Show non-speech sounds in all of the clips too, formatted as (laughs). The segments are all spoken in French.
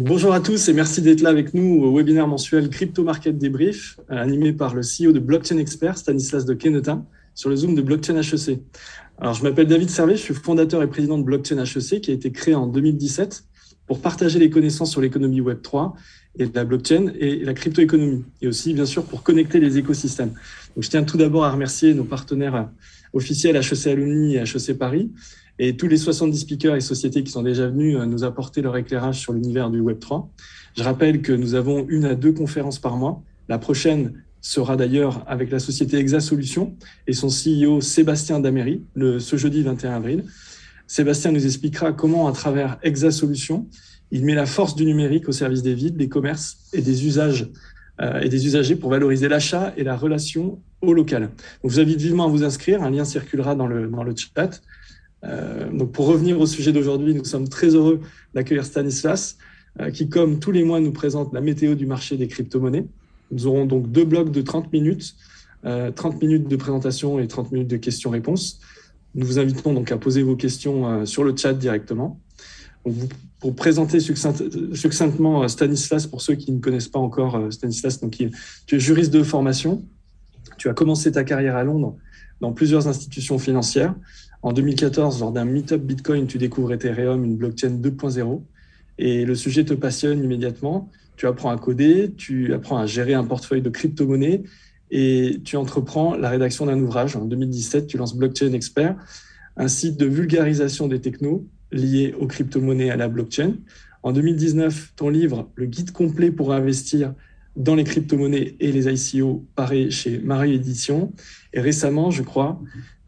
bonjour à tous et merci d'être là avec nous au webinaire mensuel Crypto Market Debrief, euh, animé par le CEO de Blockchain Expert, Stanislas de Kenetin, sur le Zoom de Blockchain HEC. Alors, je m'appelle David Servet, je suis fondateur et président de Blockchain HEC, qui a été créé en 2017 pour partager les connaissances sur l'économie Web3 et la blockchain et la crypto-économie, et aussi, bien sûr, pour connecter les écosystèmes. Donc, je tiens tout d'abord à remercier nos partenaires officiels HEC Alumni et HEC Paris, et tous les 70 speakers et sociétés qui sont déjà venus euh, nous apporter leur éclairage sur l'univers du Web3. Je rappelle que nous avons une à deux conférences par mois. La prochaine sera d'ailleurs avec la société Exa et son CEO Sébastien Daméry le, ce jeudi 21 avril. Sébastien nous expliquera comment, à travers Exa il met la force du numérique au service des villes, des commerces et des usages euh, et des usagers pour valoriser l'achat et la relation au local. Donc, je vous invite vivement à vous inscrire. Un lien circulera dans le, dans le chat. Euh, donc pour revenir au sujet d'aujourd'hui, nous sommes très heureux d'accueillir Stanislas, euh, qui comme tous les mois nous présente la météo du marché des crypto-monnaies. Nous aurons donc deux blocs de 30 minutes, 30 euh, minutes de présentation et 30 minutes de questions-réponses. Nous vous invitons donc à poser vos questions sur le chat directement. pour présenter succinctement Stanislas, pour ceux qui ne connaissent pas encore Stanislas, donc tu es juriste de formation, tu as commencé ta carrière à Londres dans plusieurs institutions financières en 2014, lors d'un meetup Bitcoin, tu découvres Ethereum, une blockchain 2.0, et le sujet te passionne immédiatement. Tu apprends à coder, tu apprends à gérer un portefeuille de crypto-monnaies, et tu entreprends la rédaction d'un ouvrage. En 2017, tu lances Blockchain Expert, un site de vulgarisation des technos liés aux crypto-monnaies à la blockchain. En 2019, ton livre, Le guide complet pour investir dans les crypto-monnaies et les ICO, paré chez Marie Édition. Et récemment, je crois,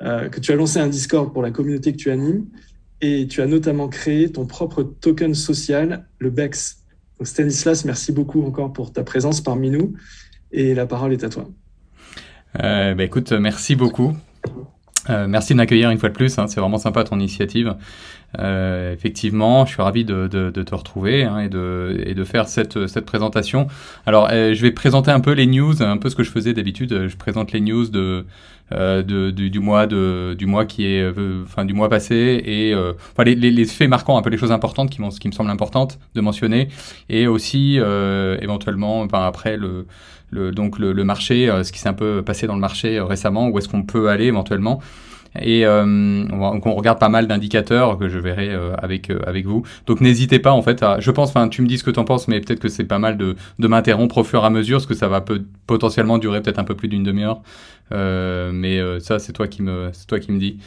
euh, que tu as lancé un Discord pour la communauté que tu animes et tu as notamment créé ton propre token social, le BEX. Stanislas, merci beaucoup encore pour ta présence parmi nous et la parole est à toi. Euh, bah, écoute, merci beaucoup. Euh, merci de m'accueillir une fois de plus, hein. c'est vraiment sympa ton initiative. Euh, effectivement, je suis ravi de, de, de te retrouver hein, et, de, et de faire cette, cette présentation. Alors, euh, je vais présenter un peu les news, un peu ce que je faisais d'habitude. Je présente les news de, euh, de, du, mois de, du mois qui est euh, du mois passé et enfin, les, les, les, faits marquants un peu les choses importantes qui, qui me semblent importantes de mentionner et aussi éventuellement enfin, après le, le donc le, le marché ce qui s'est un peu passé dans le marché récemment où est-ce qu'on peut aller éventuellement et euh, on, regarde pas mal d'indicateurs que je verrai euh, avec euh, avec vous. Donc n'hésitez pas en fait. À, je pense, enfin tu me dis ce que tu en penses, mais peut-être que c'est pas mal de, de m'interrompre au fur et à mesure, parce que ça va peut, potentiellement durer peut-être un peu plus d'une demi-heure. mais ça c'est toi qui me c'est toi qui me dis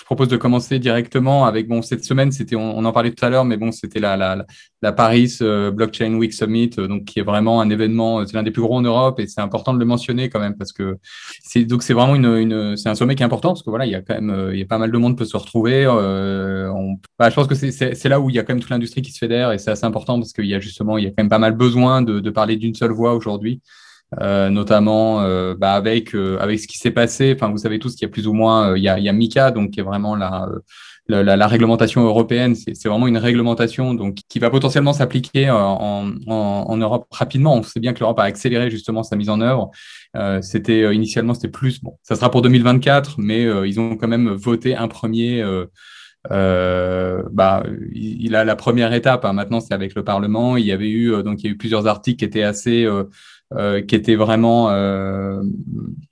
je propose de commencer directement avec, bon, cette semaine, c'était, on, en parlait tout à l'heure, mais bon, c'était la, la, la Paris euh, Blockchain Week Summit, euh, donc qui est vraiment un événement, euh, c'est l'un des plus gros en Europe et c'est important de le mentionner quand même parce que c'est, donc c'est vraiment une, une c'est un sommet qui est important parce que voilà, il y a quand même, il y a pas mal de monde peut se retrouver. Bah, je pense que c'est là où il y a quand même toute l'industrie qui se fédère et c'est assez important parce qu'il y a justement, il y a quand même pas mal besoin de parler d'une seule voix aujourd'hui. Euh, notamment euh, bah, avec euh, avec ce qui s'est passé. Enfin, vous savez tous qu'il y a plus ou moins il y a, il y a Mika, donc qui est vraiment la la, la, réglementation européenne. C'est vraiment une réglementation donc qui va potentiellement s'appliquer en, en, en, Europe rapidement. On sait bien que l'Europe a accéléré justement sa mise en œuvre. c'était initialement c'était plus bon. Ça sera pour 2024, mais ils ont quand même voté un premier. Euh, bah, il a la première étape. Hein. Maintenant, c'est avec le Parlement. Il y avait eu donc il y a eu plusieurs articles qui étaient assez euh, euh, qui était vraiment, euh,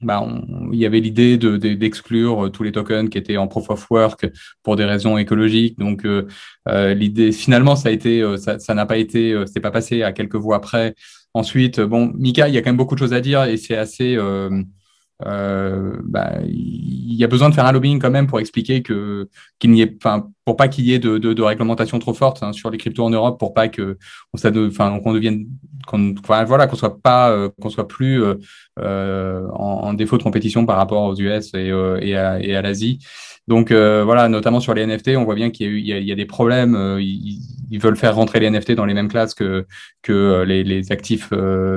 bah il y avait l'idée d'exclure de, d'exclure euh, tous les tokens qui étaient en proof of work pour des raisons écologiques. Donc euh, euh l'idée, finalement, ça a été, ça, ça n'a pas été, c'est pas passé à quelques voix près. Ensuite, bon, Mika, il y a quand même beaucoup de choses à dire et c'est assez il euh, bah, y a besoin de faire un lobbying quand même pour expliquer que qu'il n'y ait, pas pour pas qu'il y ait de, réglementation trop forte hein, sur les cryptos en Europe, pour pas que on, qu'on devienne, soit pas, euh, qu'on soit plus euh, euh, en, défaut de compétition par rapport aux US et, à, l'Asie. Donc voilà, notamment sur les NFT, on voit bien qu'il y a, des problèmes. Ils, veulent faire rentrer les NFT dans les mêmes classes que les, actifs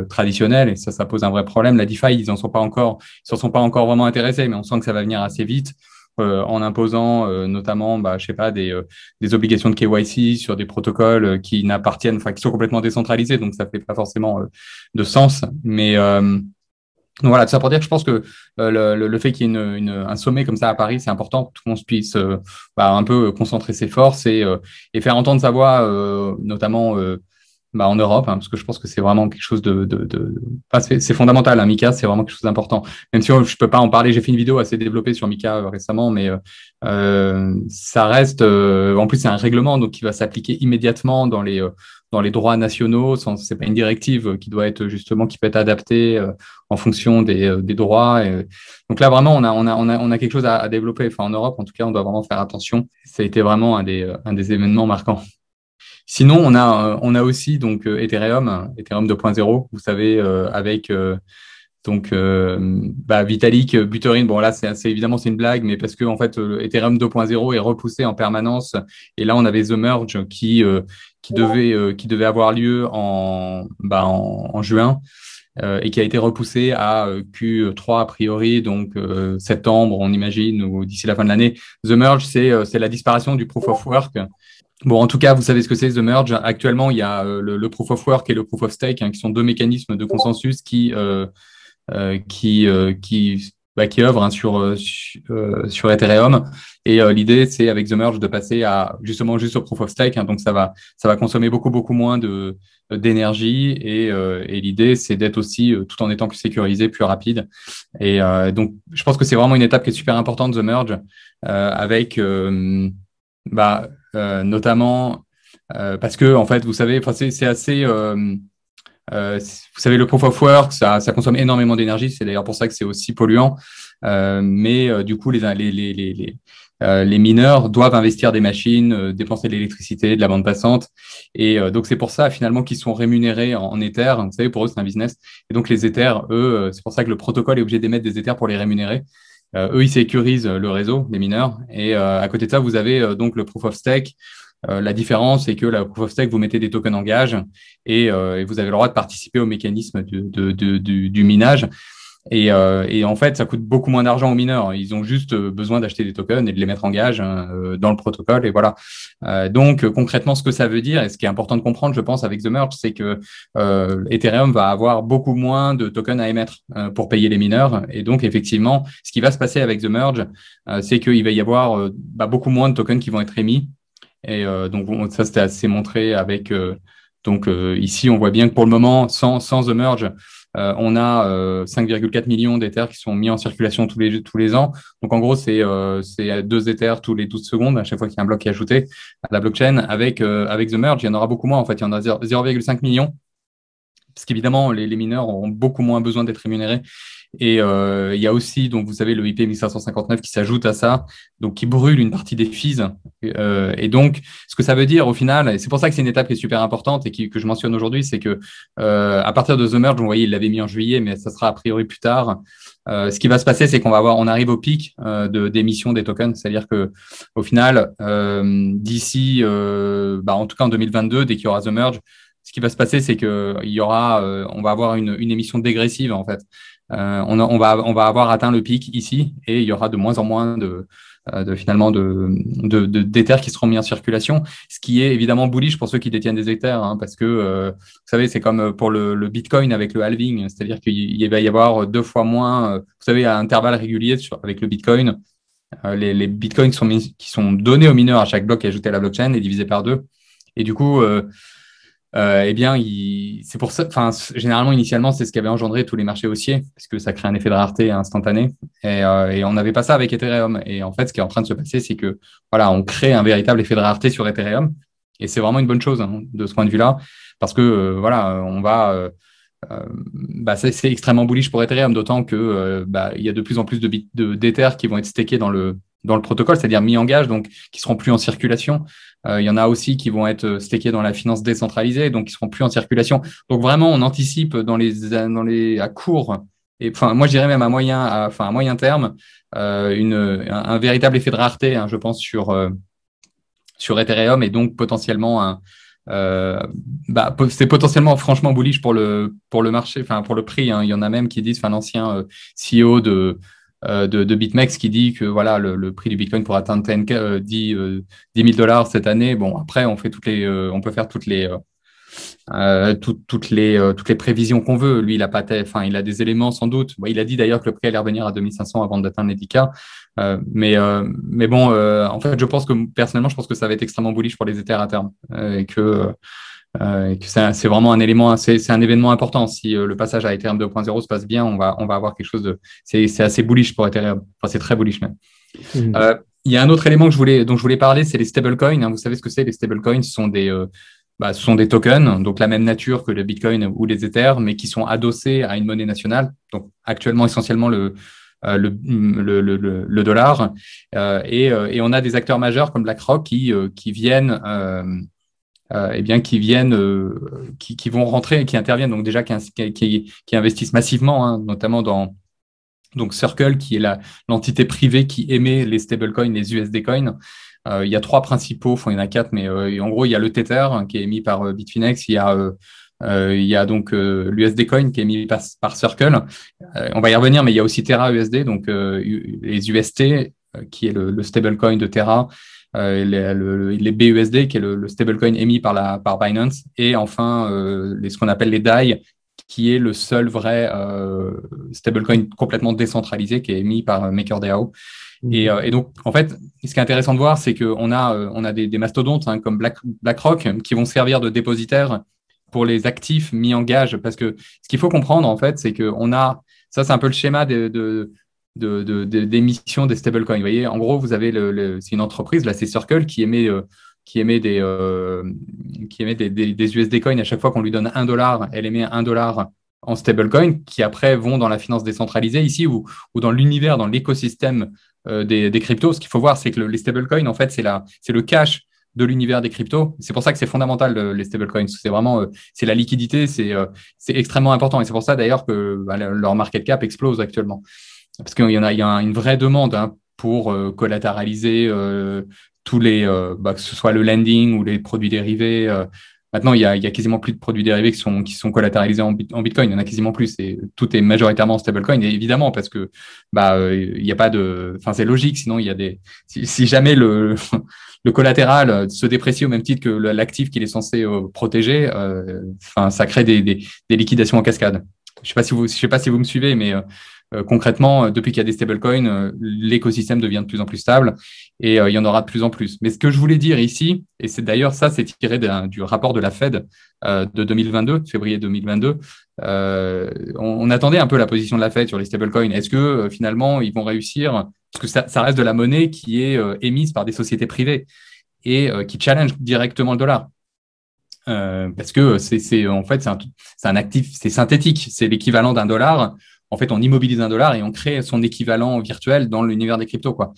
traditionnels, et ça, ça pose un vrai problème. La DeFi, ils en sont pas encore, ils s'en sont pas encore vraiment intéressés, mais on sent que ça va venir assez vite. Euh, en imposant euh, notamment, bah, je sais pas, des, euh, obligations de KYC sur des protocoles qui n'appartiennent, enfin qui sont complètement décentralisés, donc ça fait pas forcément de sens. Mais voilà, tout ça pour dire que je pense que le, fait qu'il y ait un sommet comme ça à Paris, c'est important que tout le monde puisse bah, un peu concentrer ses forces et, faire entendre sa voix, notamment bah, en Europe, hein, parce que je pense que c'est vraiment quelque chose de, de, c'est fondamental. Hein, Mika, c'est vraiment quelque chose d'important. Même si oh, je peux pas en parler, j'ai fait une vidéo assez développée sur Mika euh, récemment, mais euh, euh, ça reste. en plus, c'est un règlement donc qui va s'appliquer immédiatement dans les dans les droits nationaux. C'est pas une directive qui doit être justement qui peut être adaptée en fonction des, droits. donc là, vraiment, on a on a on a quelque chose à, à, développer. Enfin, en Europe, en tout cas, on doit vraiment faire attention. Ça a été vraiment un des un des événements marquants. Sinon, on a, euh, on a aussi donc euh, Ethereum, Ethereum 2.0, vous savez, euh, avec donc bah, Vitalik Buterin, bon là c'est évidemment c'est une blague, mais parce que en fait Ethereum 2.0 est repoussé en permanence et là on avait The Merge qui qui devait qui devait avoir lieu en bah, en, juin et qui a été repoussé à Q3 a priori donc septembre on imagine ou d'ici la fin de l'année. The Merge c'est c'est la disparition du Proof of Work Bon, en tout cas, vous savez ce que c'est The Merge. Actuellement, il y a euh, le, Proof of Work et le Proof of Stake, hein, qui sont deux mécanismes de consensus qui euh, euh, qui qui bah, qui œuvrent hein, sur sur Ethereum. Et l'idée, c'est avec The Merge de passer à justement juste au Proof of Stake. Hein. donc ça va ça va consommer beaucoup beaucoup moins de d'énergie et, l'idée, c'est d'être aussi tout en étant plus sécurisé, plus rapide. Et donc, je pense que c'est vraiment une étape qui est super importante The Merge avec bah euh, notamment euh, parce que, en fait, vous savez, c'est assez. Euh, vous savez, le proof of work, ça, consomme énormément d'énergie. C'est d'ailleurs pour ça que c'est aussi polluant. mais du coup, les, les, mineurs doivent investir des machines, dépenser de l'électricité, de la bande passante. Et donc, c'est pour ça finalement qu'ils sont rémunérés en, éther Ether. Vous savez, pour eux, c'est un business. Et donc, les Ether eux, c'est pour ça que le protocole est obligé d'émettre des éthers pour les rémunérer. Euh, eux, ils sécurisent euh, le réseau des mineurs. Et euh, à côté de ça, vous avez donc le proof of stake. la différence, c'est que la proof of stake, vous mettez des tokens en gage et, vous avez le droit de participer au mécanisme du minage. Euh, et, en fait, ça coûte beaucoup moins d'argent aux mineurs. Ils ont juste euh, besoin d'acheter des tokens et de les mettre en gage hein, euh, dans le protocole. Et voilà. donc concrètement, ce que ça veut dire et ce qui est important de comprendre, je pense, avec The Merge, c'est que Ethereum va avoir beaucoup moins de tokens à émettre pour payer les mineurs. Et donc effectivement, ce qui va se passer avec The Merge, c'est qu'il va y avoir bah, beaucoup moins de tokens qui vont être émis. Et donc ça, c'était assez montré avec. donc ici, on voit bien que pour le moment, sans sans The Merge. Euh, on a 5,4 euh, millions d'éthers qui sont mis en circulation tous les, tous les ans. Donc en gros, c'est euh, deux éthers tous les 12 secondes à chaque fois qu'il y a un bloc qui est ajouté à la blockchain. Avec, avec The Merge, il y en aura beaucoup moins. En fait, il y en a 0,5 millions parce qu'évidemment, les, les, mineurs ont beaucoup moins besoin d'être rémunérés et euh, il y a aussi, donc vous savez, le IP 1559 qui s'ajoute à ça, donc qui brûle une partie des fees. Euh, et donc, ce que ça veut dire au final, et c'est pour ça que c'est une étape qui est super importante et que je mentionne aujourd'hui, c'est que euh, à partir de The Merge, vous voyez, il l'avait mis en juillet, mais ça sera a priori plus tard. ce qui va se passer, c'est qu'on va avoir, on arrive au pic de d'émission des tokens, c'est-à-dire que au final, d'ici, bah, en tout cas en 2022, dès qu'il y aura the merge, ce qui va se passer, c'est que il y aura, on va avoir une émission dégressive en fait. Euh, on, va, avoir atteint le pic ici et il y aura de moins en moins de, euh, finalement de, qui seront mis en circulation, ce qui est évidemment bullish pour ceux qui détiennent des hectares, hein, parce que euh, vous savez c'est comme pour le, Bitcoin avec le halving, c'est-à-dire qu'il va y avoir deux fois moins, vous savez à intervalles réguliers avec le Bitcoin, les, Bitcoins qui sont donnés aux mineurs à chaque bloc ajouté à la blockchain est divisé par deux, et du coup euh, eh bien, c'est pour ça. Enfin, généralement, initialement, c'est ce qui avait engendré tous les marchés haussiers, parce que ça crée un effet de rareté instantané. Euh, et, on n'avait pas ça avec Ethereum. Et en fait, ce qui est en train de se passer, c'est que voilà, on crée un véritable effet de rareté sur Ethereum. Et c'est vraiment une bonne chose hein, de ce point de vue-là, parce que euh, voilà, on va. Euh, bah, c'est extrêmement bullish pour Ethereum, d'autant que bah, il y a de plus en plus de bits de, qui vont être stakés dans le dans le protocole, c'est-à-dire mis en gage, donc qui seront plus en circulation. Euh, il y en a aussi qui vont être euh, stakés dans la finance décentralisée, donc qui seront plus en circulation. Donc vraiment, on anticipe dans les dans les à court et enfin moi je dirais même à moyen enfin à moyen terme euh, une un, véritable effet de rareté, hein, je pense sur sur Ethereum et donc potentiellement bah, c'est potentiellement franchement bullish pour le pour le marché, enfin pour le prix. Hein. Il y en a même qui disent, enfin l'ancien CEO de euh, de, de, BitMEX qui dit que voilà le, le prix du Bitcoin pour atteindre 10, 000 euh, euh, dollars cette année. Bon, après on fait toutes les, on peut faire toutes les euh, toutes, les, toutes les prévisions qu'on veut. Lui, il a, pas enfin, il a des éléments sans doute. il a dit d'ailleurs que le prix allait revenir à 2500 avant d'atteindre les 10 Euh, mais, mais bon, en fait, je pense que personnellement, je pense que ça va être extrêmement bullish pour les Ethers à terme. et que euh, c'est vraiment un élément, c'est un événement important. Si euh, le passage à Ethereum 2.0 se passe bien, on va, on va avoir quelque chose de. C'est assez bullish pour Ethereum. Enfin, c'est très bullish même. Hmm. Euh, il y a un autre élément que je voulais, dont je voulais parler, c'est les stablecoins. Hein, vous savez ce que c'est Les stablecoins sont des bah, ce sont des tokens, donc la même nature que le Bitcoin ou les Ethers, mais qui sont adossés à une monnaie nationale, donc actuellement essentiellement le, le, le, le, dollar. Euh, et, et, on a des acteurs majeurs comme BlackRock qui, qui viennent euh, euh, eh bien, qui viennent, euh, qui, vont rentrer et qui interviennent, donc déjà qui, investissent massivement, hein, notamment dans donc Circle, qui est l'entité privée qui émet les stablecoins, les USD coins. Euh, il y a trois principaux, enfin, il y en a quatre, mais en gros, il y a le Tether hein, qui est émis par Bitfinex, il y a donc euh, l'USD Coin qui est émis par, Circle. on va y revenir, mais il y a aussi Terra USD, donc les UST, qui est le, le stablecoin de Terra, euh, les, le, les, BUSD, qui est le, stablecoin émis par, la, par Binance, et enfin euh, les, ce qu'on appelle les DAI, qui est le seul vrai euh, stablecoin complètement décentralisé qui est émis par euh, MakerDAO. Mmh. Et, et, donc, en fait, ce qui est intéressant de voir, c'est qu'on a, on a des, des mastodontes hein, comme Black, BlackRock qui vont servir de dépositaire pour les actifs mis en gage. Parce que ce qu'il faut comprendre, en fait, c'est on a, ça c'est un peu le schéma de, de de, de, de, d'émissions des stablecoins. Vous voyez, en gros, vous avez c'est une entreprise, là, c'est Circle qui émet, euh, qui émet, des, euh, qui émet des, USD coins à chaque fois qu'on lui donne un dollar. Elle émet un dollar en stablecoin qui après vont dans la finance décentralisée ici ou, dans l'univers, dans l'écosystème euh, des, cryptos. Ce qu'il faut voir, c'est que le, les stablecoins, en fait, c'est, c'est le cash de l'univers des cryptos. C'est pour ça que c'est fondamental les stablecoins. C'est vraiment c'est la liquidité, c'est extrêmement important et c'est pour ça d'ailleurs que bah, leur market cap explose actuellement parce qu'il y en a, il y a une vraie demande hein, pour euh, collatéraliser euh, tous les, euh, bah, que ce soit le lending ou les produits dérivés. maintenant, il y, a, quasiment plus de produits dérivés qui sont, qui sont collatéralisés en, Bitcoin. Il y en a quasiment plus et tout est majoritairement stablecoin. évidemment, parce que bah, il n'y a pas de, enfin, c'est logique. Sinon, il y a des, si, jamais le (laughs) le collatéral se déprécie au même titre que l'actif qu'il est censé protéger, enfin, ça crée des, des, des liquidations en cascade. Je sais pas si vous, je sais pas si vous me suivez, mais euh, concrètement, euh, depuis qu'il y a des stablecoins, euh, l'écosystème devient de plus en plus stable et il y en aura de plus en plus. Mais ce que je voulais dire ici, et c'est d'ailleurs ça, c'est tiré du rapport de la Fed de 2022, février 2022. on, attendait un peu la position de la Fed sur les stablecoins. Est-ce que finalement ils vont réussir Parce que ça, reste de la monnaie qui est émise par des sociétés privées et qui challenge directement le dollar. parce que c'est en fait c'est un, un actif, c'est synthétique, c'est l'équivalent d'un dollar en fait, on immobilise un dollar et on crée son équivalent virtuel dans l'univers des cryptos, quoi.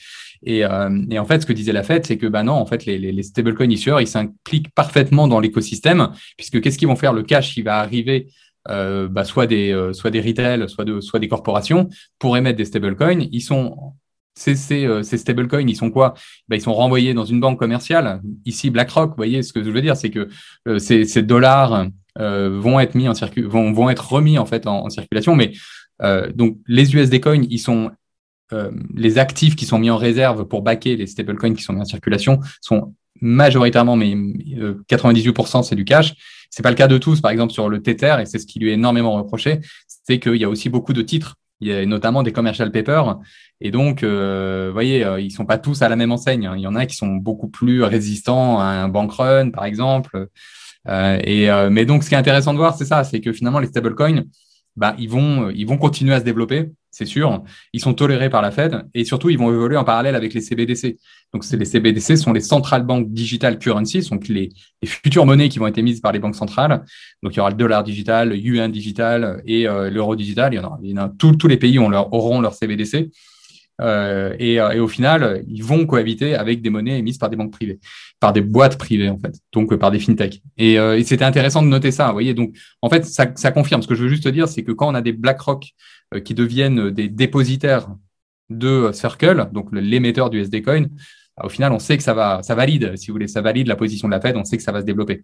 Et, euh, en fait, ce que disait la Fête, c'est que, bah non, en fait, les, les stablecoins issueurs, ils s'impliquent parfaitement dans l'écosystème, puisque qu'est-ce qu'ils vont faire Le cash qui va arriver euh, bah, soit des euh, soit des retail, soit de soit des corporations pour émettre des stablecoins. Ils sont ces, ces, euh, ces stablecoins, ils sont quoi ben, Ils sont renvoyés dans une banque commerciale. Ici, BlackRock, vous voyez ce que je veux dire, c'est que ces, dollars vont être mis en circu, vont, vont être remis en fait en circulation, mais euh, donc, les USD coins, ils sont euh, les actifs qui sont mis en réserve pour backer les stablecoins qui sont mis en circulation sont majoritairement, mais 98%, euh, c'est du cash. C'est pas le cas de tous, par exemple, sur le Tether, et c'est ce qui lui est énormément reproché, c'est qu'il y a aussi beaucoup de titres. Il y a notamment des commercial papers. Et donc, euh, vous voyez, euh, ils sont pas tous à la même enseigne. Hein. Il y en a qui sont beaucoup plus résistants à un bank run, par exemple. Euh, et, mais donc, ce qui est intéressant de voir, c'est ça, c'est que finalement, les stablecoins, bah, ils, vont, euh, ils vont continuer à se développer, c'est sûr. Ils sont tolérés par la Fed et surtout, ils vont évoluer en parallèle avec les CBDC. Donc, les CBDC sont les central bank digital currencies, donc les, futures monnaies qui vont être mises par les banques centrales. Donc, il y aura le dollar digital, le digital et euh, l'euro digital. Il y en aura, il y en a, tous, tous les pays ont leur, auront leur CBDC. Euh, euh, et, au final, ils vont cohabiter avec des monnaies émises par des banques privées, par des boîtes privées en fait, donc euh, par des fintechs. Et, c'était intéressant de noter ça, vous voyez. Donc en fait, ça, confirme. Ce que je veux juste dire, c'est que quand on a des BlackRock qui deviennent des dépositaires de Circle, donc l'émetteur du SD Coin, bah, au final, on sait que ça va, ça valide, si vous voulez, ça valide la position de la Fed. On sait que ça va se développer.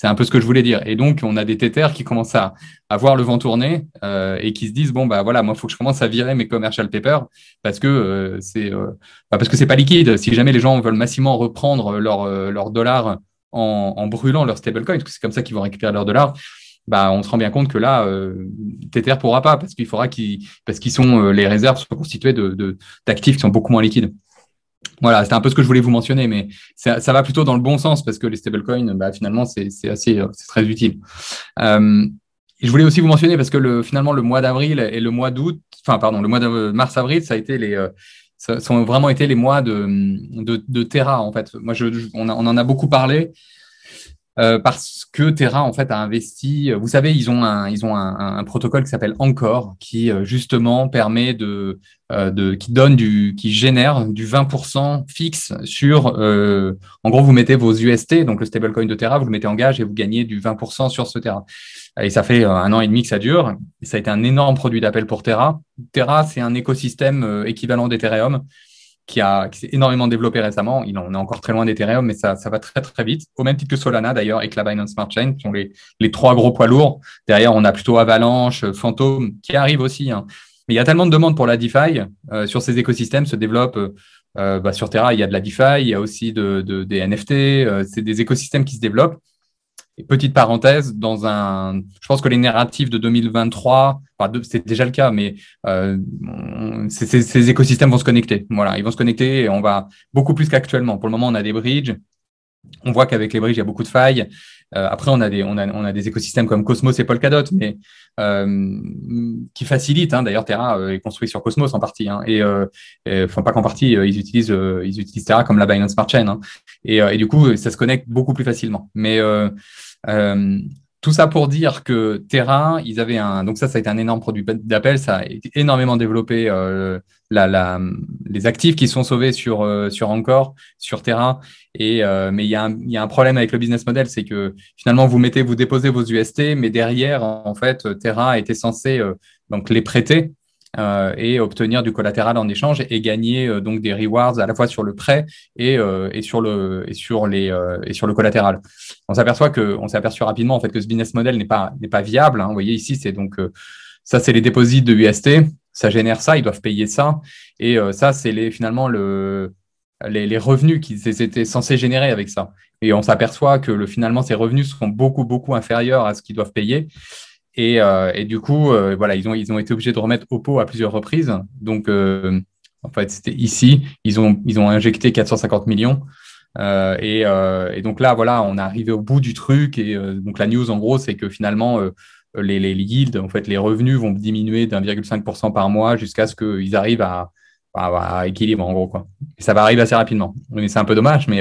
C'est un peu ce que je voulais dire. Et donc, on a des TTR qui commencent à, avoir voir le vent tourner euh, et qui se disent bon bah voilà, moi il faut que je commence à virer mes commercial papers parce que euh, c'est euh, bah, parce que c'est pas liquide. Si jamais les gens veulent massivement reprendre leur euh, leur dollar en, en brûlant leur stablecoin, parce que c'est comme ça qu'ils vont récupérer leur dollar. Bah, on se rend bien compte que là, euh, Tether pourra pas parce qu'il faudra qu'ils parce qu'ils sont les réserves sont constituées de d'actifs qui sont beaucoup moins liquides voilà, c'était un peu ce que je voulais vous mentionner, mais ça, va plutôt dans le bon sens parce que les stablecoins, bah, finalement, c'est assez, euh, très utile. Euh, je voulais aussi vous mentionner parce que finalement, le mois d'avril et le mois d'août, enfin, pardon, le mois de mars-avril, ça a été les, euh, vraiment été les mois de, Terra, en fait. Moi, on, en a beaucoup parlé. Euh, parce que Terra en fait a investi. Euh, vous savez, ils ont un, ils protocole qui s'appelle Encore, qui euh, justement permet de, qui donne du, qui génère du 20% fixe sur. en gros, vous mettez vos UST, donc le stablecoin de Terra, vous le mettez en gage et vous gagnez du 20% sur ce Terra. Et ça fait un an et demi que ça dure. Et ça a été un énorme produit d'appel pour Terra. Terra, c'est un écosystème équivalent d'Ethereum qui, a, qui s'est énormément développé récemment. Il en est encore très loin d'Ethereum, mais ça, ça va très très vite. Au même titre que Solana d'ailleurs et que la Binance Smart Chain, qui sont les, trois gros poids lourds. Derrière, on a plutôt Avalanche, euh, Phantom, qui arrive aussi. Hein. Mais il y a tellement de demandes pour la DeFi euh, sur ces écosystèmes, se développent euh, bah, sur Terra, il y a de la DeFi, il y a aussi de, des NFT, c'est des écosystèmes qui se développent petite parenthèse, dans un, je pense que les narratifs de 2023, c'est déjà le cas, mais euh, ces écosystèmes vont se connecter. Voilà, ils vont se connecter et on va beaucoup plus qu'actuellement. Pour le moment, on a des bridges. On voit qu'avec les bridges, il y a beaucoup de failles. Euh, après, on a, des, on, a, on a des écosystèmes comme Cosmos et Polkadot, mais euh, qui facilitent. Hein, D'ailleurs, Terra euh, est construit sur Cosmos en partie. Hein, et, euh, enfin, pas qu'en partie, euh, ils utilisent, ils utilisent Terra comme la Binance Smart Chain. Hein, et, et, du coup, ça se connecte beaucoup plus facilement. Mais euh, tout ça pour dire que Terra, ils avaient un. Donc, ça, ça a été un énorme produit d'appel. Ça a énormément développé euh, la, la, les actifs qui sont sauvés sur, euh, sur Encore, sur Terra. Et, euh, mais il y, a un, y a un problème avec le business model c'est que finalement, vous mettez, vous déposez vos UST, mais derrière, en fait, Terra était censé euh, donc les prêter euh, et obtenir du collatéral en échange et gagner euh, donc des rewards à la fois sur le prêt et, euh, et sur le collatéral. On s'aperçoit que on rapidement en fait que ce business model n'est pas viable. Hein. Vous voyez ici c'est ça c'est les déposits de UST, ça génère ça, ils doivent payer ça et ça c'est finalement les, revenus qu'ils étaient censés générer avec ça. Et on s'aperçoit que finalement, ces revenus sont beaucoup, beaucoup inférieurs à ce qu'ils doivent payer. Et, euh, et du coup, euh, voilà, ils ont, ils ont été obligés de remettre Oppo à plusieurs reprises. Donc, euh, en fait, c'était ici. Ils ont, ils ont injecté 450 millions. Euh, et, euh, et, donc là, voilà, on est arrivé au bout du truc. Et donc la news, en gros, c'est que finalement, les, les, yields, en fait, les revenus vont diminuer d'1,5% par mois jusqu'à ce qu'ils arrivent à, à, équilibre, en gros. Quoi. Et ça va arriver assez rapidement. Mais c'est un peu dommage. Mais,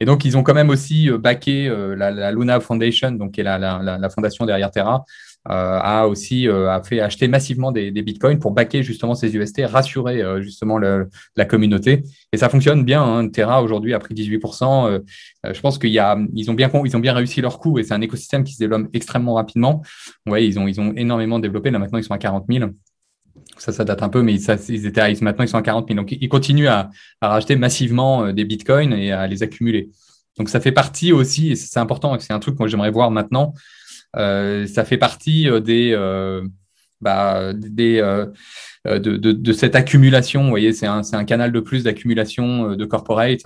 et donc, ils ont quand même aussi backé la, la, Luna Foundation, donc, qui est la, la, la fondation derrière Terra, euh, a aussi euh, a fait acheter massivement des, bitcoins pour baquer justement ces UST, rassurer euh, justement la communauté. Et ça fonctionne bien. Hein. Terra aujourd'hui a pris 18%. je pense qu'ils ont bien ils ont bien réussi leur coup et c'est un écosystème qui se développe extrêmement rapidement. Ouais, ils ont ils ont énormément développé. Là maintenant ils sont à 40 000 ça, ça date un peu, mais ils étaient à, maintenant ils sont à 40 000. Donc, ils continuent à, à, racheter massivement des bitcoins et à les accumuler. Donc, ça fait partie aussi, et c'est important, c'est un truc que j'aimerais voir maintenant, euh, ça fait partie euh, des euh, bah, des, de, de, cette accumulation. Vous voyez, c'est un, un, canal de plus d'accumulation de corporate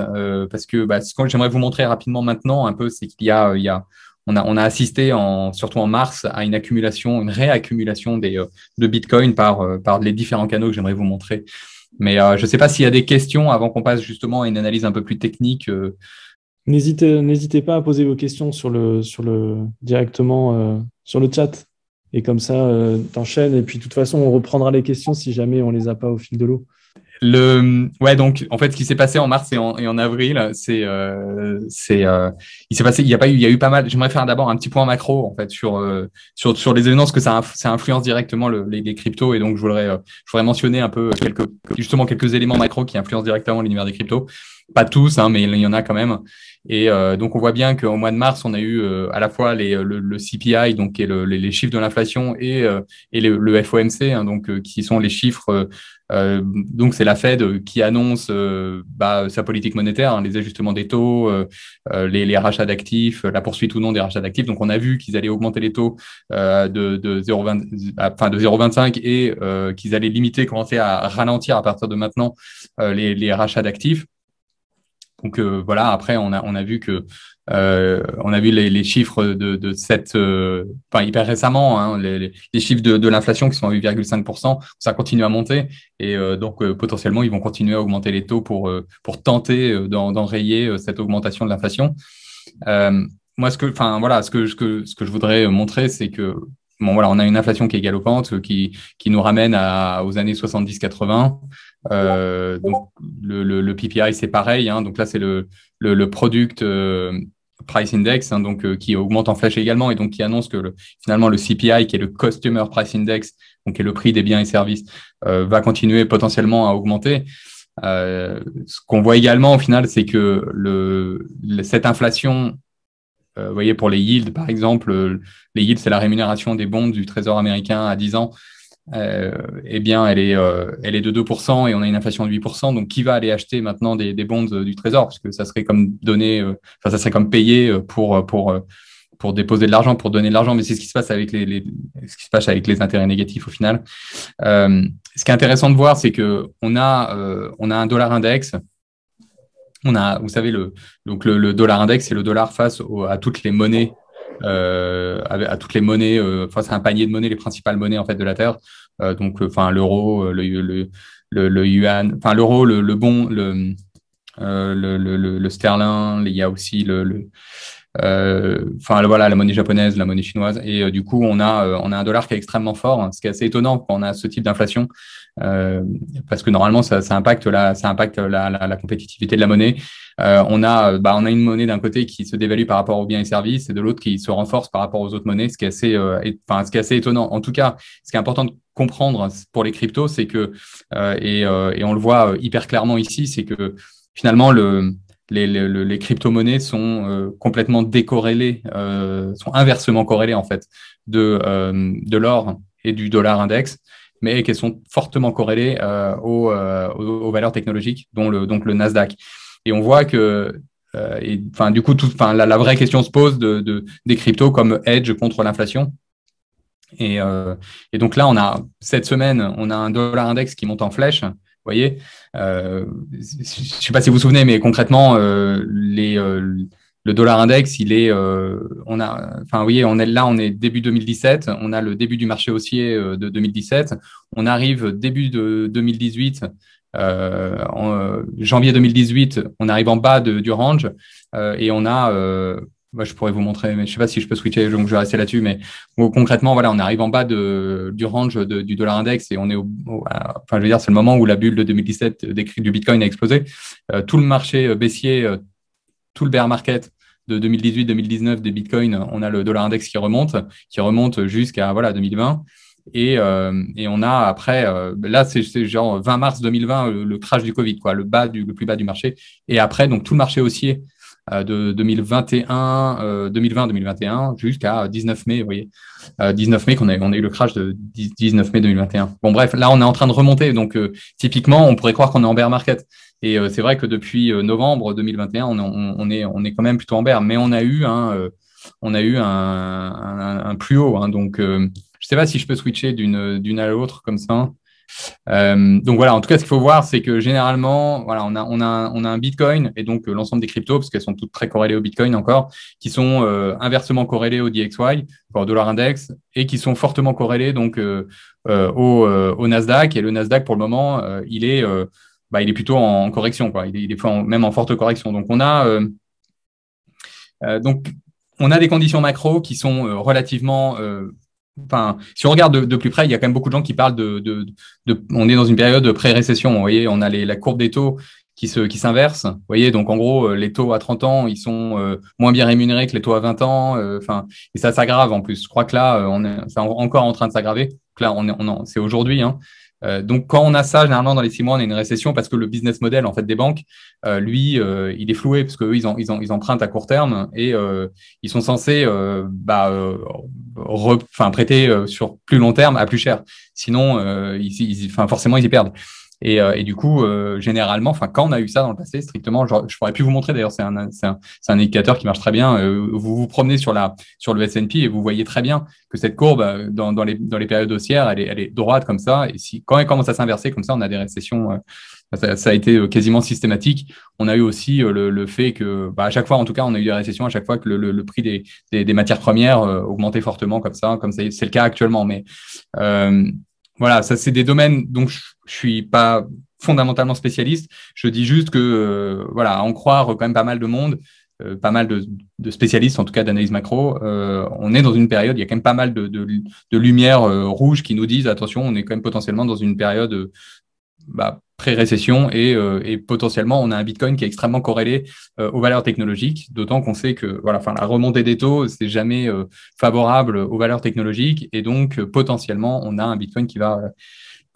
parce que bah, ce que j'aimerais vous montrer rapidement maintenant un peu, c'est qu'il y a, il y a on a, on a assisté en, surtout en mars à une accumulation, une réaccumulation des, de Bitcoin par, par les différents canaux que j'aimerais vous montrer. Mais je ne sais pas s'il y a des questions avant qu'on passe justement à une analyse un peu plus technique N'hésitez, n'hésitez pas à poser vos questions sur le, sur le, directement euh, sur le chat. Et comme ça, euh, t'enchaînes. Et puis, de toute façon, on reprendra les questions si jamais on les a pas au fil de l'eau. Le, ouais, donc, en fait, ce qui s'est passé en mars et en, avril, c'est, euh, c'est, euh, il s'est passé, il y a pas eu, il y a eu pas mal. J'aimerais faire d'abord un petit point macro, en fait, sur, sur, sur les événements, parce que ça, ça influence directement les, les, cryptos. Et donc, je voudrais, je voudrais mentionner un peu quelques, justement, quelques éléments macro qui influencent directement l'univers des cryptos. Pas tous, hein, mais il y en a quand même. Et euh, donc, on voit bien qu'au mois de mars, on a eu euh, à la fois euh, le, CPI, donc les, chiffres de l'inflation, et, le, FOMC, hein, donc qui sont les chiffres. donc, c'est la Fed qui annonce bah, sa politique monétaire, hein, les ajustements des taux, les, rachats d'actifs, la poursuite ou non des rachats d'actifs. Donc, on a vu qu'ils allaient augmenter les taux de, de 0,25 et qu'ils allaient limiter, commencer à ralentir à partir de maintenant les rachats d'actifs. Donc euh, voilà, après on a on a vu que euh, on a vu les, chiffres de, de cette euh, enfin hyper récemment hein, les, chiffres de, l'inflation qui sont à 8,5 ça continue à monter et donc potentiellement ils vont continuer à augmenter les taux pour pour tenter d'enrayer cette augmentation de l'inflation. moi ce que enfin voilà, ce que ce que ce que je voudrais montrer c'est que bon, voilà, on a une inflation qui est galopante, euh, qui, qui nous ramène à, aux années 70-80. Euh, donc le, le, PPI c'est pareil. Hein. donc là c'est le, le, product euh, price index, hein, donc qui augmente en flèche également et donc qui annonce que le, finalement le CPI qui est le customer price index, donc qui est le prix des biens et services, va continuer potentiellement à augmenter. ce qu'on voit également au final, c'est que le, cette inflation euh, vous voyez, pour les yields, par exemple, euh, les yields, c'est la rémunération des bonds du Trésor américain à 10 ans. Euh, eh bien, elle est, euh, elle est de 2% et on a une inflation de 8%. Donc, qui va aller acheter maintenant des, des bonds du Trésor Parce que ça serait comme donner, enfin, ça serait comme payer pour, pour, pour déposer de l'argent, pour donner de l'argent. Mais c'est ce qui se passe avec les, les, ce qui se passe avec les intérêts négatifs au final. ce qui est intéressant de voir, c'est que on a, on a un dollar index on a, vous savez, le, donc le, dollar index, c'est le dollar face à toutes les monnaies, euh, à, toutes les monnaies, euh, face à un panier de monnaies, les principales monnaies en fait de la Terre. Euh, donc, enfin, l'euro, le, yuan, enfin l'euro, le, le bon, le, le, le, sterling. Il y a aussi le, euh, enfin voilà, la monnaie japonaise, la monnaie chinoise, et euh, du coup on a euh, on a un dollar qui est extrêmement fort, hein, ce qui est assez étonnant quand on a ce type d'inflation, parce que normalement ça, ça impacte la ça impacte la, compétitivité de la monnaie. on a bah, on a une monnaie d'un côté qui se dévalue par rapport aux biens et services et de l'autre qui se renforce par rapport aux autres monnaies, ce qui est assez ce assez étonnant. En tout cas, ce qui est important de comprendre pour les cryptos, c'est que et, et on le voit hyper clairement ici, c'est que finalement le les, les, crypto-monnaies sont euh, complètement décorrélées, euh, sont inversement corrélées en fait de, euh, de l'or et du dollar index, mais qu'elles sont fortement corrélées aux, aux, valeurs technologiques, dont le, donc le Nasdaq. Et on voit que et, enfin, du coup, tout, enfin, la, vraie question se pose de, de des cryptos comme Edge contre l'inflation. Et, et, donc là, on a cette semaine, on a un dollar index qui monte en flèche, voyez, euh, je ne sais pas si vous vous souvenez, mais concrètement, euh, euh, le dollar index, il est, on a, enfin, vous voyez, on est là, on est début 2017, on a le début du marché haussier de 2017, on arrive début de 2018. en janvier 2018, on arrive en bas du range et on a bah, je pourrais vous montrer, mais je ne sais pas si je peux switcher, donc je vais rester là-dessus. Mais concrètement, voilà, on arrive en bas du range du dollar index et on est au, enfin, je veux dire, c'est le moment où la bulle de 2017 euh, du Bitcoin a explosé. Euh, tout le marché euh, baissier, tout le bear market de 2018-2019 des bitcoins, on a le dollar index qui remonte, qui remonte jusqu'à voilà 2020. Et, on a après, là, c'est genre 20 mars 2020, le, crash du Covid, quoi, le bas du, le plus bas du marché. Et après, donc tout le marché haussier euh, de 2021, 2020-2021 euh, jusqu'à 19 euh, mai, vous voyez. 19 mai qu'on a, on a eu le crash de 19 mai 2021. Bon bref, là on est en train de remonter, donc typiquement on pourrait croire qu'on est en bear market. Et c'est vrai que depuis novembre 2021, on, on, on, est, on est quand même plutôt en bear, mais on a eu un, on a eu un, un, plus haut. Hein, donc je sais pas si je peux switcher d'une d'une à l'autre comme ça. Euh, donc voilà, en tout cas, ce qu'il faut voir, c'est que généralement, voilà, on a, on a, on a un Bitcoin et donc euh, l'ensemble des cryptos, parce qu'elles sont toutes très corrélées au Bitcoin encore, qui sont euh, inversement corrélées au DXY, au dollar index, et qui sont fortement corrélées donc au, Nasdaq. Et le Nasdaq, pour le moment, il est, bah, il est plutôt en correction, Il est, même en forte correction. Donc on a, donc on a des conditions macro qui sont relativement Enfin, si on regarde de, plus près, il y a quand même beaucoup de gens qui parlent de, on est dans une période de pré-récession. Vous voyez, on a les, la courbe des taux qui se qui s'inverse. Vous voyez, donc en gros, euh, les taux à 30 ans, ils sont euh, moins bien rémunérés que les taux à 20 ans. Euh, enfin, et ça s'aggrave en plus. Je crois que là, on est, encore en train de s'aggraver. Là, on, est, on c'est aujourd'hui. Hein. Euh, donc, quand on a ça, généralement, dans les six mois, on a une récession parce que le business model, en fait, des banques, euh, lui, euh, il est floué parce qu'ils ils, ils, empruntent à court terme et ils sont censés bah, prêter sur plus long terme à plus cher. Sinon, forcément, ils y perdent. Et, euh, et du coup, euh, généralement, enfin, quand on a eu ça dans le passé, strictement, genre, je pourrais plus vous montrer d'ailleurs, c'est un, un, un, indicateur qui marche très bien. Euh, vous vous promenez sur, la, sur le S&P et vous voyez très bien que cette courbe, dans, dans, les, dans les périodes haussières, elle est, elle est droite comme ça. Et si, quand elle commence à s'inverser comme ça, on a des récessions. Bah, ça, ça, a été quasiment systématique. On a eu aussi le, le fait que, bah, à chaque fois, en tout cas, on a eu des récessions à chaque fois que le, le, prix des, des, des, matières premières augmentait fortement comme ça, comme c'est le cas actuellement. Mais voilà, ça c'est des domaines dont je, suis pas fondamentalement spécialiste. Je dis juste que euh, voilà, à en croire quand même pas mal de monde, euh, pas mal de, spécialistes en tout cas d'analyse macro, euh, on est dans une période, il y a quand même pas mal de, de, de lumières rouges qui nous disent attention, on est quand même potentiellement dans une période bah, pré-récession euh, et, potentiellement on a un Bitcoin qui est extrêmement corrélé euh, aux valeurs technologiques, d'autant qu'on sait que voilà, enfin la remontée des taux c'est jamais euh, favorable aux valeurs technologiques et donc potentiellement on a un Bitcoin qui va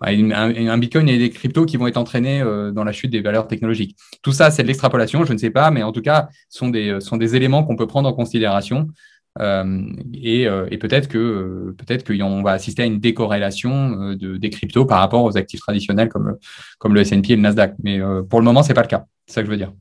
un, Bitcoin et des cryptos qui vont être entraînés dans la chute des valeurs technologiques. Tout ça c'est de l'extrapolation, je ne sais pas, mais en tout cas sont des sont des éléments qu'on peut prendre en considération euh, euh, et, peut-être que euh, peut-être qu'on va assister à une décorrélation des cryptos par rapport aux actifs traditionnels comme comme le S&P et le Nasdaq. Mais pour le moment, c'est pas le cas. C'est ça que je veux dire.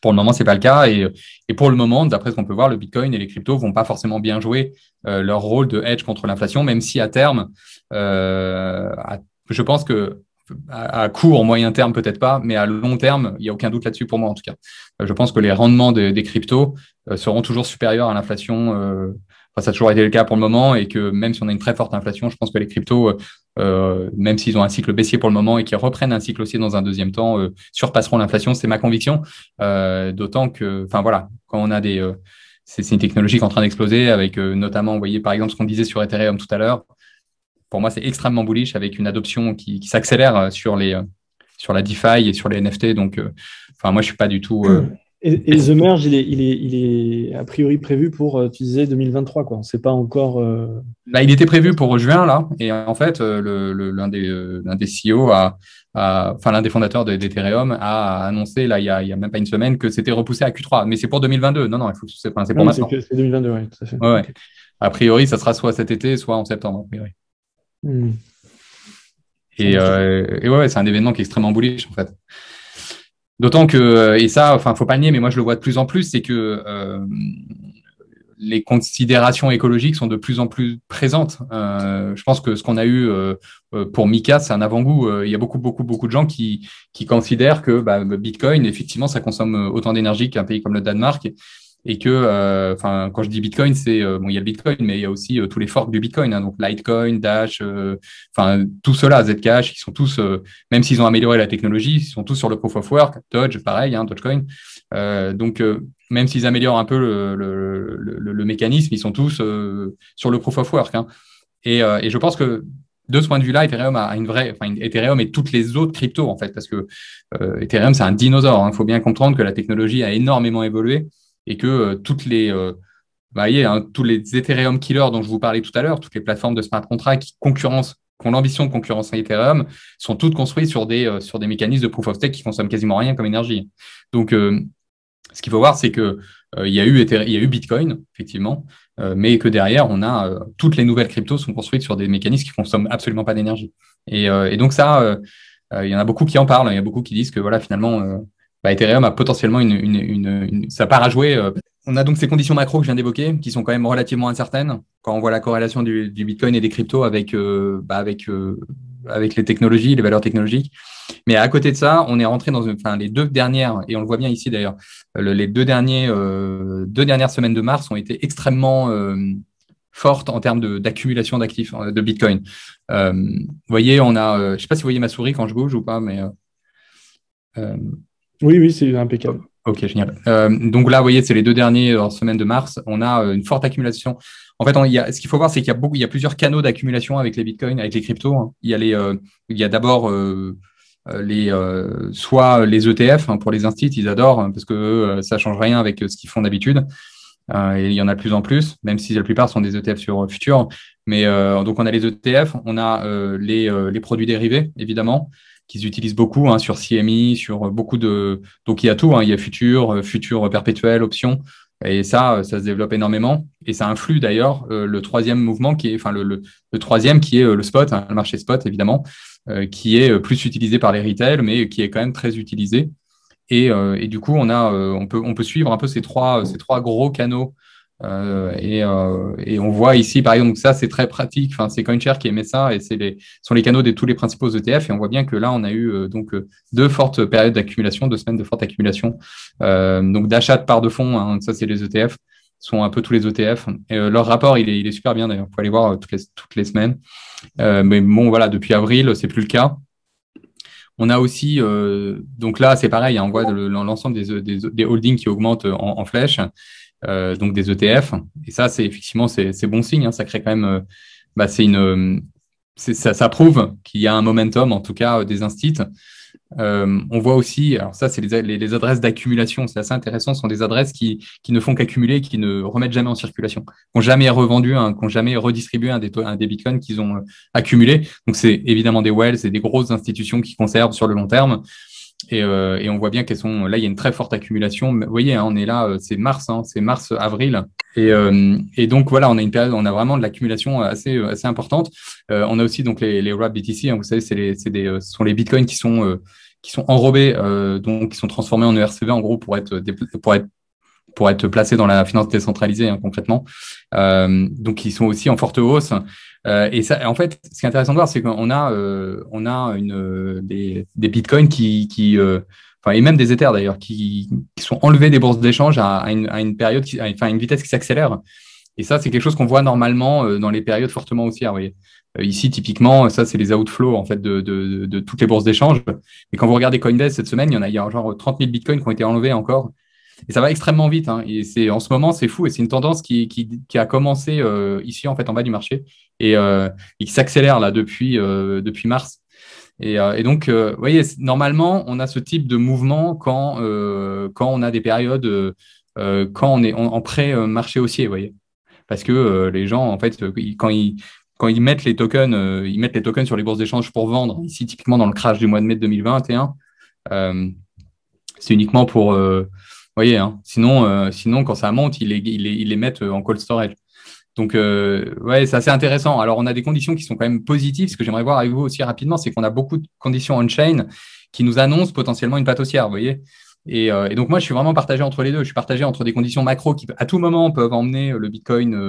Pour le moment, c'est pas le cas. Et, pour le moment, d'après ce qu'on peut voir, le Bitcoin et les cryptos vont pas forcément bien jouer leur rôle de hedge contre l'inflation, même si à terme, je pense que à, court, moyen terme, peut-être pas, mais à long terme, il n'y a aucun doute là-dessus pour moi, en tout cas. Euh, je pense que les rendements des cryptos euh, seront toujours supérieurs à l'inflation euh, ça a toujours été le cas pour le moment et que même si on a une très forte inflation, je pense que les cryptos, même s'ils ont un cycle baissier pour le moment et qu'ils reprennent un cycle haussier dans un deuxième temps, euh, surpasseront l'inflation. C'est ma conviction. D'autant que, enfin voilà, quand on a des, c'est une technologie qui est en train d'exploser avec notamment, vous voyez par exemple ce qu'on disait sur Ethereum tout à l'heure, pour moi, c'est extrêmement bullish avec une adoption qui, s'accélère euh, sur les euh, sur la DeFi et sur les NFT. Donc, euh, enfin, moi, je suis pas du tout. (clears throat) Et, The Merge, il est, il, est, il est, a priori prévu pour, tu disais, 2023, quoi. sait pas encore. Là, bah, il était prévu pour juin, là. Et en fait, l'un le, des, des CEO, a, enfin, l'un des fondateurs d'Ethereum, a annoncé, là, il y a, il y a, même pas une semaine, que c'était repoussé à Q3. Mais c'est pour 2022. Non, non, il faut c'est pour maintenant. C'est 2022, oui, A priori, ça sera soit cet été, soit en septembre, a priori. Hmm. Et, euh, ouais, c'est un événement qui est extrêmement bullish en fait. D'autant que, euh, et ça, enfin, faut pas nier, mais moi je le vois de plus en plus, c'est que euh, les considérations écologiques sont de plus en plus présentes. je pense que ce qu'on a eu pour Mika, c'est un avant-goût. Il y a beaucoup, beaucoup, beaucoup de gens qui, considèrent que bah, Bitcoin, effectivement, ça consomme autant d'énergie qu'un pays comme le Danemark et que, euh, enfin, quand je dis Bitcoin, c'est euh, bon, il y a le Bitcoin, mais il y a aussi euh, tous les forks du Bitcoin, hein. donc Litecoin, Dash, enfin tout cela, Zcash, qui sont tous, même s'ils ont amélioré la technologie, ils sont tous sur le Proof of Work, Doge, pareil, hein, Dogecoin. donc même s'ils améliorent un peu le, mécanisme, ils sont tous sur le Proof of Work. Hein. Et, je pense que de ce point de vue-là, Ethereum a une vraie, enfin, Ethereum et toutes les autres cryptos en fait, parce que Ethereum c'est un dinosaure. Il hein. faut bien comprendre que la technologie a énormément évolué et que euh, toutes les, voyez, euh, bah, hein, tous les Ethereum killers dont je vous parlais tout à l'heure, toutes les plateformes de smart contracts qui concurrencent qui ont l'ambition de concurrencer Ethereum, sont toutes construites sur des, euh, sur des mécanismes de proof of stake qui consomment quasiment rien comme énergie. Donc, ce qu'il faut voir, c'est que il y, a eu y a eu Bitcoin, effectivement, mais que derrière, on a toutes les nouvelles cryptos sont construites sur des mécanismes qui consomment absolument pas d'énergie. Et, et, donc ça, il y en a beaucoup qui en parlent, hein. il y a beaucoup qui disent que voilà, finalement, Ethereum a potentiellement une, une, sa part à jouer. Euh. On a donc ces conditions macro que je viens d'évoquer, qui sont quand même relativement incertaines. Quand on voit la corrélation du, Bitcoin et des cryptos avec, euh, bah, avec, euh, avec les technologies, les valeurs technologiques. Mais à côté de ça, on est rentré dans enfin, les deux dernières, et on le voit bien ici d'ailleurs, les deux, derniers, deux dernières semaines de mars ont été extrêmement fortes en termes d'accumulation d'actifs de Bitcoin. vous voyez, on a, je ne sais pas si vous voyez ma souris quand je bouge ou pas, mais oui, oui, c'est impeccable. Oh, ok, génial. Euh, donc là, vous voyez, c'est les deux dernières euh, semaines de mars. On a euh, une forte accumulation. En fait, ce qu'il faut voir, c'est qu'il y a beaucoup, il plusieurs canaux d'accumulation avec les bitcoins, avec les cryptos. Hein. Il y a d'abord les, soit les ETF hein, pour les instits, ils adorent hein, parce que ça ne change rien avec ce qu'ils font d'habitude. et il y en a de plus en plus, même si la plupart sont des ETF sur futur. Mais donc on a les ETF, on a les produits dérivés évidemment qu'ils utilisent beaucoup hein, sur CMI, sur euh, beaucoup de. Donc il y a tout, hein. il y a futur, euh, futur perpétuel, option. Et ça, euh, ça se développe énormément. Et ça influe d'ailleurs le troisième mouvement qui est, enfin le, le, troisième qui est le spot, hein, le marché spot évidemment, qui est plus utilisé par les retail, mais qui est quand même très utilisé. Et, et du coup, on a, on peut, on peut suivre un peu ces trois, ces trois gros canaux euh, euh, et, on voit ici, par exemple, ça c'est très pratique. Enfin, c'est CoinShare qui émet ça et c'est les sont les canaux de tous les principaux ETF. Et on voit bien que là, on a eu euh, donc deux fortes périodes d'accumulation, deux semaines de forte accumulation, donc d'achat de parts de fonds. Hein. ça, c'est les ETF sont un peu tous les ETF. Et, leur rapport, il est, super bien d'ailleurs. Vous pouvez aller voir toutes les toutes les semaines. mais bon, voilà, depuis avril, c'est plus le cas. On a aussi, donc là, c'est pareil, hein. on voit l'ensemble des, des, holdings qui augmentent en flèche euh, donc des ETF. Et ça, c'est effectivement c'est bon signe. Hein. ça crée quand même, euh, bah, c'est une, euh, ça, ça prouve qu'il y a un momentum en tout cas euh, des instits. Euh, on voit aussi, alors ça, c'est les, les, adresses d'accumulation, c'est assez intéressant, ce sont des adresses qui, qui ne font qu'accumuler, qui ne remettent jamais en circulation, qui n'ont jamais revendu, hein, qui n'ont jamais redistribué un des, un des bitcoins qu'ils ont accumulé. Donc, c'est évidemment des wells c'est des grosses institutions qui conservent sur le long terme. Et, euh, et, on voit bien qu'elles sont. Là, il y a une très forte accumulation. Vous voyez, hein, on est là, euh, c'est mars, hein, c'est mars, avril. Et, euh, et, donc voilà, on a une période, on a vraiment de l'accumulation assez assez importante. Euh, on a aussi donc les, les RAP BTC. Hein, vous savez, c'est les, c'est des, euh, ce sont les bitcoins qui sont qui sont enrobés, donc qui sont transformés en ERCV en gros pour être pour être pour être placés dans la finance décentralisée hein, concrètement. donc, ils sont aussi en forte hausse. Euh, et ça, en fait, ce qui est intéressant de voir, c'est qu'on a, euh, on a une, euh, des, des bitcoins qui, enfin, et même des Éthers d'ailleurs, qui, sont enlevés des bourses d'échange à, une, période, une, vitesse qui s'accélère. Et ça, c'est quelque chose qu'on voit normalement dans les périodes fortement haussières. Ici, typiquement, ça, c'est les outflows en fait, de, toutes les bourses d'échange. Et quand vous regardez CoinDesk cette semaine, il y en a, il y a genre 30 000 bitcoins qui ont été enlevés encore et ça va extrêmement vite. Hein. Et c'est en ce moment, c'est fou et c'est une tendance qui, qui, a commencé euh, ici en fait en bas du marché et, euh, qui s'accélère là depuis euh, depuis mars. Et, euh, donc, vous voyez, normalement, on a ce type de mouvement quand quand on a des périodes quand on est en, pré marché haussier, vous voyez, parce que les gens en fait quand ils quand ils mettent les tokens, ils mettent les tokens sur les bourses d'échange pour vendre. Ici, typiquement dans le crash du mois de mai 2021, c'est uniquement pour euh, voyez, hein. sinon, euh, sinon, quand ça monte, ils les, mettent en cold storage. Donc, oui, euh, ouais, c'est assez intéressant. Alors, on a des conditions qui sont quand même positives. Ce que j'aimerais voir avec vous aussi rapidement, c'est qu'on a beaucoup de conditions on-chain qui nous annoncent potentiellement une pâte haussière, vous voyez. Euh, et, donc, moi, je suis vraiment partagé entre les deux. Je suis partagé entre des conditions macro qui, à tout moment, peuvent emmener le Bitcoin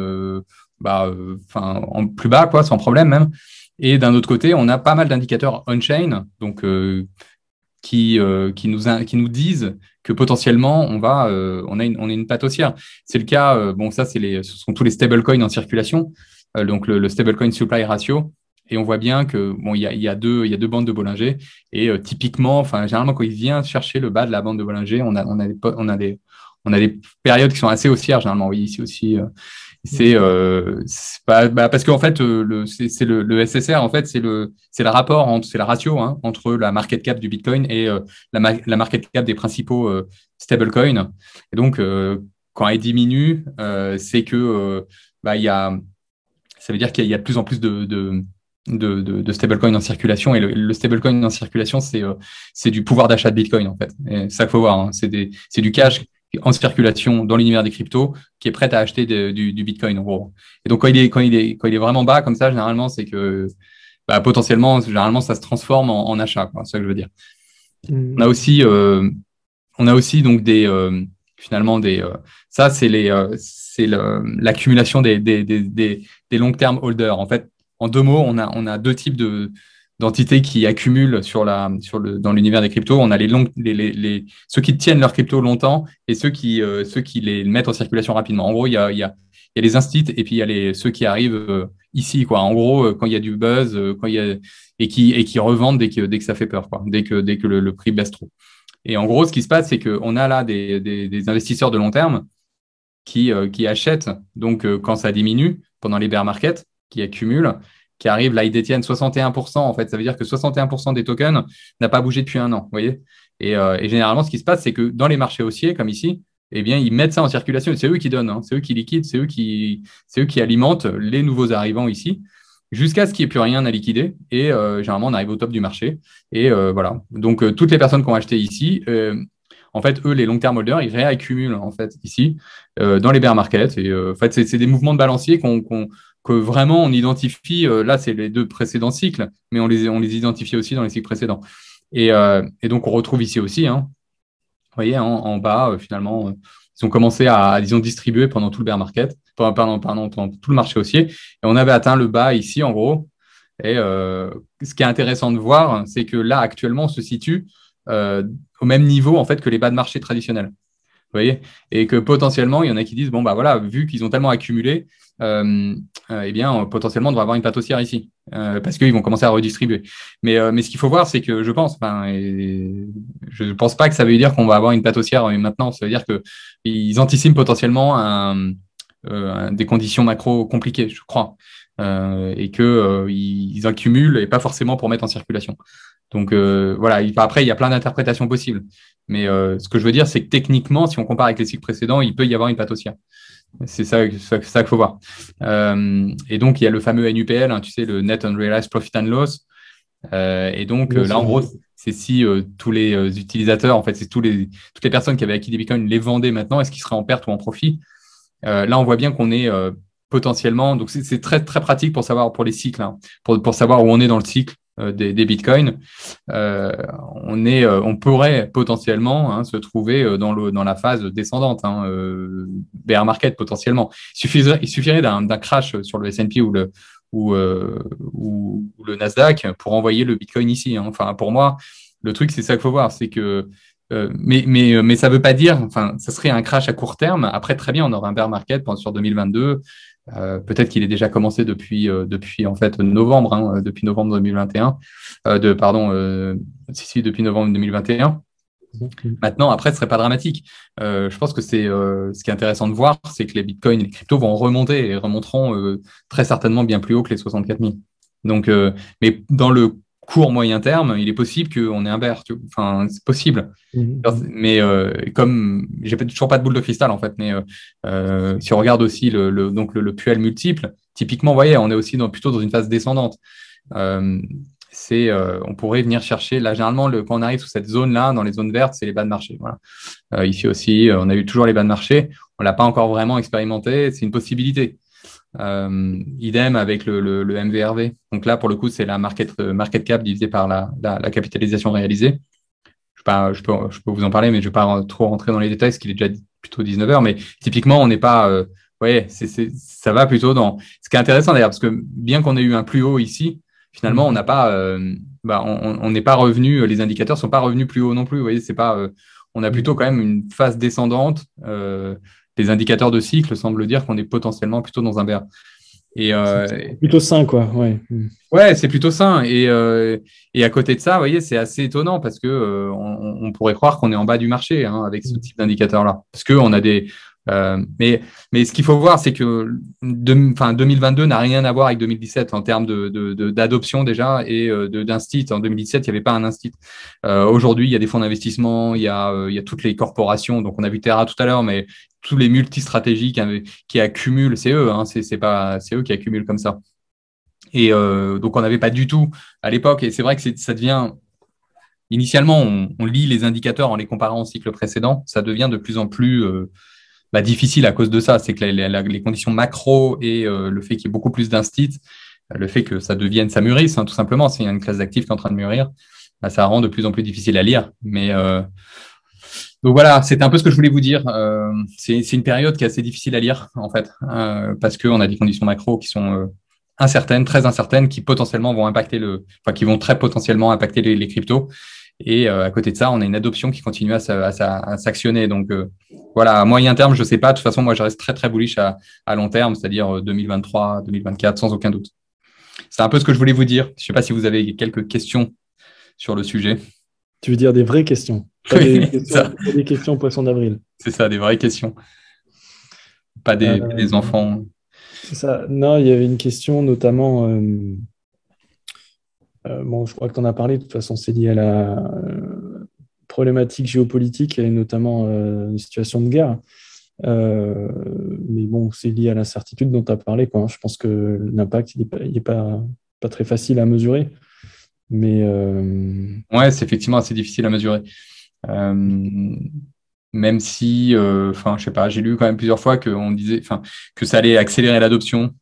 bah, en plus bas, quoi, sans problème même. Et d'un autre côté, on a pas mal d'indicateurs on-chain, donc qui nous disent que potentiellement on va euh, on a une on a une haussière. C'est le cas euh, bon ça c'est les ce sont tous les stablecoins en circulation euh, donc le, le stablecoin supply ratio et on voit bien que bon il y a, y a deux il y a deux bandes de Bollinger et typiquement enfin généralement quand il vient chercher le bas de la bande de Bollinger on a on a des on a des on a des périodes qui sont assez haussières généralement oui ici aussi euh, c'est pas bah, parce qu'en fait euh, le c'est le, SSR en fait c'est le c'est le rapport entre c'est la ratio hein, entre la market cap du Bitcoin et euh, la, market cap des principaux stable stablecoins. Et donc quand elle diminue, c'est que bah il y a ça veut dire qu'il y, a de plus en plus de, de de, en circulation. Et le, stable stablecoin en circulation, c'est c'est du pouvoir d'achat de Bitcoin, en fait. ça qu'il faut voir, hein, c'est du cash en circulation dans l'univers des cryptos qui est prête à acheter du, Bitcoin en gros. Et donc quand il est quand il est quand il est vraiment bas comme ça, généralement c'est que bah, potentiellement généralement ça se transforme en, en achat. C'est ça que je veux dire. Hmm. On a aussi euh, on a aussi donc des euh, finalement des euh, ça c'est les euh, c'est l'accumulation des des, des, des, des long term holders. En fait, en deux mots, on a on a deux types de d'entités qui accumulent sur la, sur le, dans l'univers des cryptos. On a les, les, ceux qui tiennent leurs cryptos longtemps et ceux qui, euh, ceux qui les mettent en circulation rapidement. En gros, il y a, il y a, il y a les instits et puis il y a les, ceux qui arrivent euh, ici, quoi. En gros, euh, quand il y a du buzz, quand il y a, et qui, et qui revendent dès que, dès que ça fait peur, quoi. Dès que, dès que le, prix baisse trop. Et en gros, ce qui se passe, c'est qu'on a là des, des, des, investisseurs de long terme qui, qui achètent, donc, quand ça diminue pendant les bear markets, qui accumulent qui arrivent, là, ils détiennent 61%. En fait, ça veut dire que 61% des tokens n'a pas bougé depuis un an. Vous voyez euh, et, généralement, ce qui se passe, c'est que dans les marchés haussiers, comme ici, eh bien, ils mettent ça en circulation. C'est eux qui donnent, hein. c'est eux qui liquident, c'est eux qui, c'est eux qui alimentent les nouveaux arrivants ici, jusqu'à ce qu'il n'y ait plus rien à liquider. Et euh, généralement, on arrive au top du marché. Et euh, voilà. Donc, toutes les personnes qui ont acheté ici, en fait, eux, les long-term holders, ils réaccumulent en fait ici dans les bear markets. Et en fait, c'est des mouvements de balancier qu'on que vraiment on identifie, euh, là c'est les deux précédents cycles, mais on les, on les identifie aussi dans les cycles précédents. Et, euh, donc on retrouve ici aussi, hein, vous voyez, hein, en bas, euh, finalement, ils ont commencé à, disons, distribuer pendant tout le bear market, pendant, pendant tout le marché haussier, et on avait atteint le bas ici, en gros. Et ce qui est intéressant de voir, c'est que là, actuellement, on se situe au même niveau en fait que les bas de marché traditionnels voyez Et que potentiellement, il y en a qui disent, bon, bah voilà, vu qu'ils ont tellement accumulé, euh, euh eh bien, potentiellement, on devrait avoir une haussière ici, euh, parce qu'ils vont commencer à redistribuer. Mais, euh, mais ce qu'il faut voir, c'est que je pense, je ne pense pas que ça veut dire qu'on va avoir une haussière maintenant, ça veut dire qu'ils anticipent potentiellement des conditions macro compliquées, je crois, et qu'ils ils accumulent, et pas forcément pour mettre en circulation. Donc euh, voilà, après, il y a plein d'interprétations possibles. Mais euh, ce que je veux dire, c'est que techniquement, si on compare avec les cycles précédents, il peut y avoir une patosia. C'est ça, ça, ça qu'il faut voir. Euh, et donc, il y a le fameux NUPL, hein, tu sais, le Net Unrealized Profit and Loss. et donc, là, en gros, c'est si tous les utilisateurs, en fait, c'est tous les, toutes les personnes qui avaient acquis des bitcoins les vendaient maintenant, est-ce qu'ils seraient en perte ou en profit Là, on voit bien qu'on est potentiellement. Donc c'est très très pratique pour savoir pour les cycles, hein, pour, pour savoir où on est dans le cycle. Euh, des, bitcoins, euh, on, est, euh, on pourrait potentiellement hein, se trouver dans, le, dans la phase descendante, hein, bear market potentiellement. Il suffirait, il d'un crash sur le S&P ou le, ou, le Nasdaq pour envoyer le Bitcoin ici. Hein. Enfin, pour moi, le truc, c'est ça qu'il faut voir, c'est que mais, mais, mais ça veut pas dire, enfin, ça serait un crash à court terme. Après, très bien, on aura un bear market sur 2022 euh, peut-être qu'il est déjà commencé depuis euh, depuis en fait novembre, hein, euh, depuis novembre 2021, de pardon, si si depuis novembre 2021. Maintenant, après, ce serait pas dramatique. je pense que c'est ce qui est intéressant de voir, c'est que les bitcoins, les cryptos vont remonter et remonteront très certainement bien plus haut que les 64 000. Donc, mais dans le court moyen terme, il est possible qu'on ait un bear. Enfin, c'est possible. Mhm. Mais euh, comme j'ai toujours pas de boule de cristal en fait, mais euh, euh, si on regarde aussi le, donc le, puel multiple, typiquement, vous voyez, on est aussi plutôt dans une phase descendante. c'est on pourrait venir chercher là généralement quand on arrive sous cette zone là dans les zones vertes c'est les bas de marché ici aussi on a eu toujours les bas de marché on l'a pas encore vraiment expérimenté c'est une possibilité euh, idem avec le, MVRV. Donc là, pour le coup, c'est la market, euh, market cap divisé par la, capitalisation réalisée. Je, pas, je, peux, je peux vous en parler, mais je ne vais pas trop rentrer dans les détails, parce qu'il est déjà plutôt 19h. Mais typiquement, on n'est pas. Euh, ouais, ça va plutôt dans. Ce qui est intéressant d'ailleurs, parce que bien qu'on ait eu un plus haut ici, finalement, on n'a pas. Bah, on n'est pas revenu. Les indicateurs ne sont pas revenus plus haut non plus. Vous voyez, c'est pas. on a mm. plutôt quand même une phase descendante les indicateurs de cycle semblent dire qu'on est potentiellement plutôt dans un bear. Et euh, plutôt sain, quoi. Ouais, c'est plutôt sain. Euh, et, à côté de ça, vous voyez, c'est assez étonnant parce que euh, on, pourrait croire qu'on est en bas du marché hein, avec ce type d'indicateur-là. Parce qu'on a, des, euh, mais, mais ce qu'il faut voir, c'est que enfin, 2022 n'a rien à voir avec 2017 en termes d'adoption de, déjà et euh, d'instit. En 2017, il n'y avait pas un instit. Euh, aujourd'hui, il y a des fonds d'investissement, il, y a, toutes les corporations. Donc, on a vu Terra tout à l'heure, mais tous les multistratégies qui, qui accumulent, c'est eux, hein. c'est eux qui accumulent comme ça. Et donc, on n'avait pas du tout à l'époque. Et c'est vrai que ça devient initialement, on, lit les indicateurs en les comparant au cycle précédent, ça devient de plus en plus bah, difficile à cause de ça. C'est que les conditions macro et euh, le fait qu'il y ait beaucoup plus d'instits, euh, le fait que ça devienne, ça mûrisse, hein, tout simplement. S'il y a une classe d'actifs qui est en train de mûrir, bah, ça rend de plus en plus difficile à lire. Mais euh, donc voilà, c'est un peu ce que je voulais vous dire. c'est une période qui est assez difficile à lire, en fait, parce qu'on a des conditions macro qui sont incertaines, très incertaines, qui potentiellement vont impacter le, enfin, qui vont très potentiellement impacter les, les cryptos. Et euh, à côté de ça, on a une adoption qui continue à, s'actionner. Donc euh, voilà, à moyen terme, je ne sais pas. De toute façon, moi, je reste très, très bullish à, long terme, c'est-à-dire 2023, euh, 2024, sans aucun doute. C'est un peu ce que je voulais vous dire. Je ne sais pas si vous avez quelques questions sur le sujet. Tu veux dire des vraies questions pas (laughs) des, questions, des poisson d'avril. C'est ça, des vraies questions. Pas des, enfants. C'est ça. Non, il y avait une question notamment euh, bon, je crois que tu en as parlé, de toute façon, c'est lié à la euh, problématique géopolitique et notamment euh, une situation de guerre. mais bon, c'est lié à l'incertitude dont tu as parlé. Quoi, hein. Je pense que l'impact, n'est pas, très facile à mesurer. Mais ouais, c'est effectivement assez difficile à mesurer. même si, enfin, je sais pas, j'ai lu quand même plusieurs fois que on disait, enfin, que ça allait accélérer l'adoption.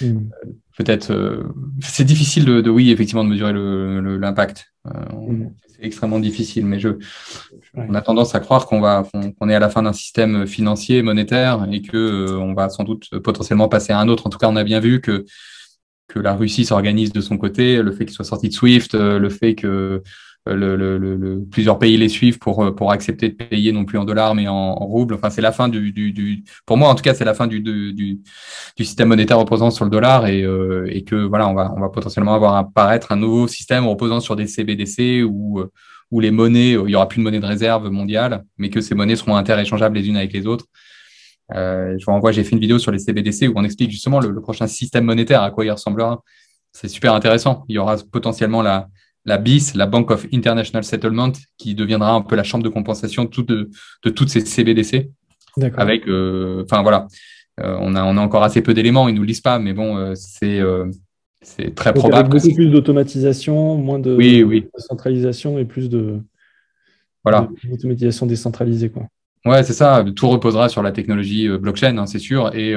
Hmm. Peut-être, euh, c'est difficile de, oui, effectivement, de mesurer l'impact. Le, le, euh, hmm. C'est extrêmement difficile, mais je, on a tendance à croire qu'on va, qu'on est à la fin d'un système financier, monétaire, et que euh, on va sans doute potentiellement passer à un autre. En tout cas, on a bien vu que que la Russie s'organise de son côté, le fait qu'il soit sorti de SWIFT, le fait que euh, le, le, le, plusieurs pays les suivent pour, euh, pour accepter de payer non plus en dollars mais en, roubles. Enfin, c'est la fin du, du, pour moi en tout cas, c'est la fin du, du, du, système monétaire reposant sur le dollar et, euh, et que voilà, on va, on va potentiellement avoir apparaître un nouveau système reposant sur des CBDC ou où les monnaies, il y aura plus de monnaie de réserve mondiale, mais que ces monnaies seront interéchangeables les unes avec les autres. Euh, je vous renvoie, j'ai fait une vidéo sur les CBDC où on explique justement le, le prochain système monétaire, à quoi il ressemblera. C'est super intéressant. Il y aura potentiellement la, la BIS, la Bank of International Settlement, qui deviendra un peu la chambre de compensation de, toutes ces CBDC. D'accord. Avec, euh, enfin voilà, euh, on, a, on a encore assez peu d'éléments, ils ne nous lisent pas, mais bon, euh, c'est c'est très probable. plus d'automatisation, moins de, centralisation et plus de voilà d'automatisation décentralisée quoi. Ouais, c'est ça. Tout reposera sur la technologie blockchain, hein, c'est sûr, et,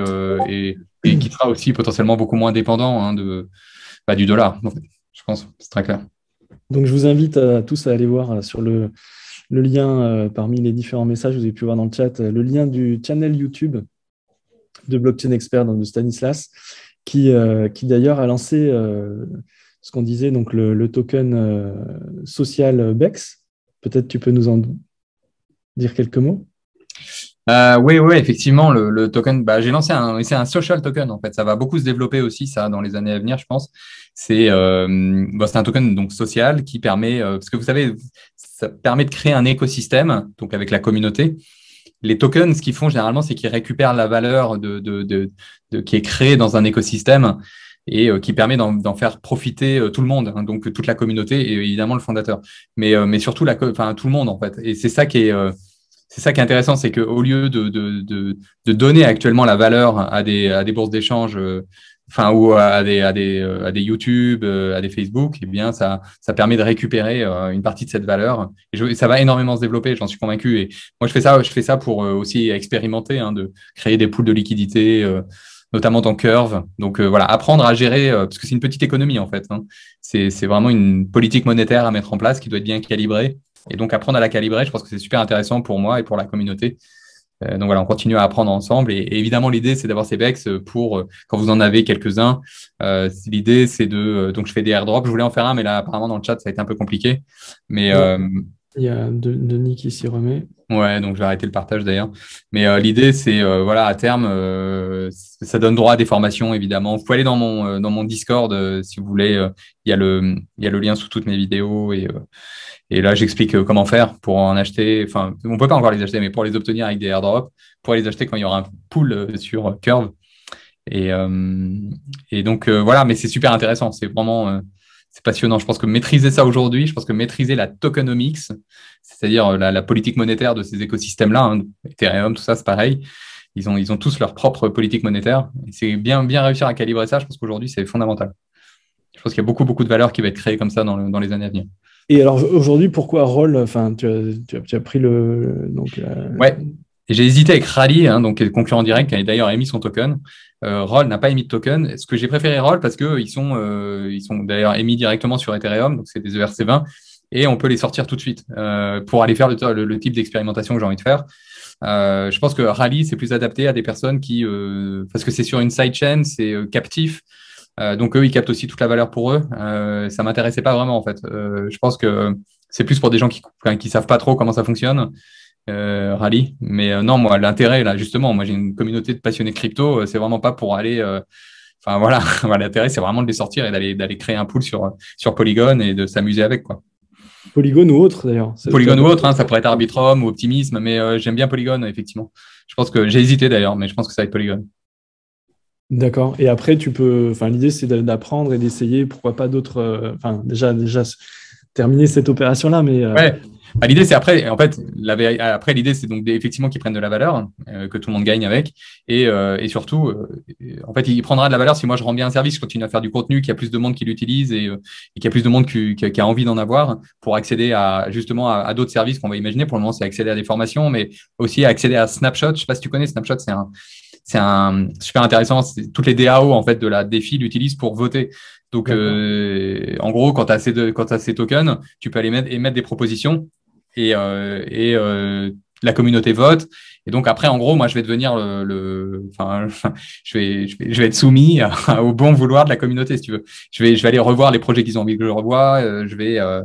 et, qui sera aussi potentiellement beaucoup moins dépendant hein, de, bah, du dollar. Je pense, c'est très clair. Donc, je vous invite à euh, tous à aller voir euh, sur le, lien euh, parmi les différents messages, vous avez pu voir dans le chat, le lien du channel YouTube de Blockchain Expert, de Stanislas, qui, d'ailleurs a lancé ce qu'on disait, donc le, le token social BEX. Peut-être tu peux nous en dire quelques mots euh, oui, oui, effectivement, le, token, bah, j'ai lancé un, c'est un social token en fait. Ça va beaucoup se développer aussi ça dans les années à venir, je pense. C'est, euh, c'est un token donc social qui permet, euh, parce que vous savez, ça permet de créer un écosystème donc avec la communauté. Les tokens, ce qu'ils font généralement, c'est qu'ils récupèrent la valeur de, de, de, qui est créée dans un écosystème et euh, qui permet d'en faire profiter euh, tout le monde, hein, donc toute la communauté et évidemment le fondateur, mais mais surtout la, enfin tout le monde en fait. Et c'est ça qui est c'est ça qui est intéressant, c'est qu'au lieu de, de, de, donner actuellement la valeur à des, à des bourses d'échange, euh, enfin ou à des, à des, euh, à des YouTube, euh, à des Facebook, eh bien ça, ça permet de récupérer une partie de cette valeur. Et ça va énormément se développer, j'en suis convaincu. Et moi, je fais ça, je fais ça pour aussi expérimenter, hein, de créer des poules de liquidité. notamment dans Curve. Donc voilà, apprendre à gérer, parce que c'est une petite économie en fait. Hein. C'est vraiment une politique monétaire à mettre en place qui doit être bien calibrée et donc apprendre à la calibrer, je pense que c'est super intéressant pour moi et pour la communauté. Euh, donc voilà, on continue à apprendre ensemble. Et, évidemment, l'idée, c'est d'avoir ces bex euh, pour, euh, quand vous en avez quelques-uns, l'idée, c'est de... donc je fais des airdrops, je voulais en faire un, mais là, apparemment, dans le chat, ça a été un peu compliqué. Mais, il y a Denis qui s'y remet. Ouais, donc j'ai arrêté le partage d'ailleurs. Mais euh, l'idée, c'est euh, voilà, à terme, euh, ça donne droit à des formations évidemment. Vous pouvez aller dans mon dans mon Discord si vous voulez. Il y a le le lien sous toutes mes vidéos et là j'explique comment faire pour en acheter. Enfin, on peut pas encore les acheter, mais pour les obtenir avec des airdrops, pour les acheter quand il y aura un pool sur Curve. Et et donc voilà, mais c'est super intéressant. C'est vraiment c'est passionnant. Je pense que maîtriser ça aujourd'hui, je pense que maîtriser la tokenomics, c'est-à-dire euh, la, politique monétaire de ces écosystèmes-là, hein, Ethereum, tout ça, c'est pareil. Ils ont, ils ont tous leur propre politique monétaire. C'est bien, bien réussir à calibrer ça. Je pense qu'aujourd'hui, c'est fondamental. Je pense qu'il y a beaucoup, beaucoup de valeur qui va être créée comme ça dans, les années à venir. Et alors aujourd'hui, pourquoi Roll Enfin, tu as, tu as, pris le donc. Ouais. Et j'ai hésité avec Rally, hein, donc le concurrent direct, qui a d'ailleurs émis son token. Euh, Roll n'a pas émis de token. Ce que j'ai préféré Roll parce que ils sont, euh, ils sont d'ailleurs émis directement sur Ethereum, donc c'est des ERC20 et on peut les sortir tout de suite euh, pour aller faire le, type d'expérimentation que j'ai envie de faire. je pense que Rally c'est plus adapté à des personnes qui, parce que c'est sur une sidechain, c'est captif. donc eux, ils captent aussi toute la valeur pour eux. ça m'intéressait pas vraiment en fait. je pense que c'est plus pour des gens qui qui savent pas trop comment ça fonctionne. Euh, rallye. Mais euh, non, moi, l'intérêt, là, justement, moi, j'ai une communauté de passionnés crypto. Euh, c'est vraiment pas pour aller. Enfin, voilà, (laughs) l'intérêt, c'est vraiment de les sortir et d'aller, créer un pool sur, sur Polygon et de s'amuser avec, quoi. Polygon ou autre, d'ailleurs. Polygon ou autre, hein, ça pourrait être Arbitrum ou Optimisme, mais j'aime bien Polygon, effectivement. Je pense que j'ai hésité, d'ailleurs, mais je pense que ça va être Polygon. D'accord. Et après, tu peux. Enfin, l'idée, c'est d'apprendre et d'essayer, pourquoi pas d'autres. Enfin, déjà, déjà terminer cette opération-là, mais. Ouais bah, l'idée, c'est après, en fait, après l'idée, c'est donc effectivement qu'ils prennent de la valeur, euh, que tout le monde gagne avec, et, euh, et surtout, euh, en fait, il prendra de la valeur si moi je rends bien un service, je continue à faire du contenu, qu'il y a plus de monde qui l'utilise et, et qu'il y a plus de monde qui, a envie d'en avoir pour accéder à justement à, d'autres services qu'on va imaginer. Pour le moment, c'est accéder à des formations, mais aussi accéder à Snapshot. Je ne sais pas si tu connais Snapshot, c'est un c'est un super intéressant. Toutes les DAO en fait de la défi l'utilisent pour voter. Donc, en gros, quand tu as, as, ces tokens, tu peux aller mettre, émettre des propositions et, euh, et euh, la communauté vote. Et donc après, en gros, moi, je vais devenir le, enfin, (laughs) je vais, je vais, je vais, être soumis (laughs) au bon vouloir de la communauté, si tu veux. Je vais, je vais aller revoir les projets qu'ils ont envie que je revoie. Euh, je vais, euh,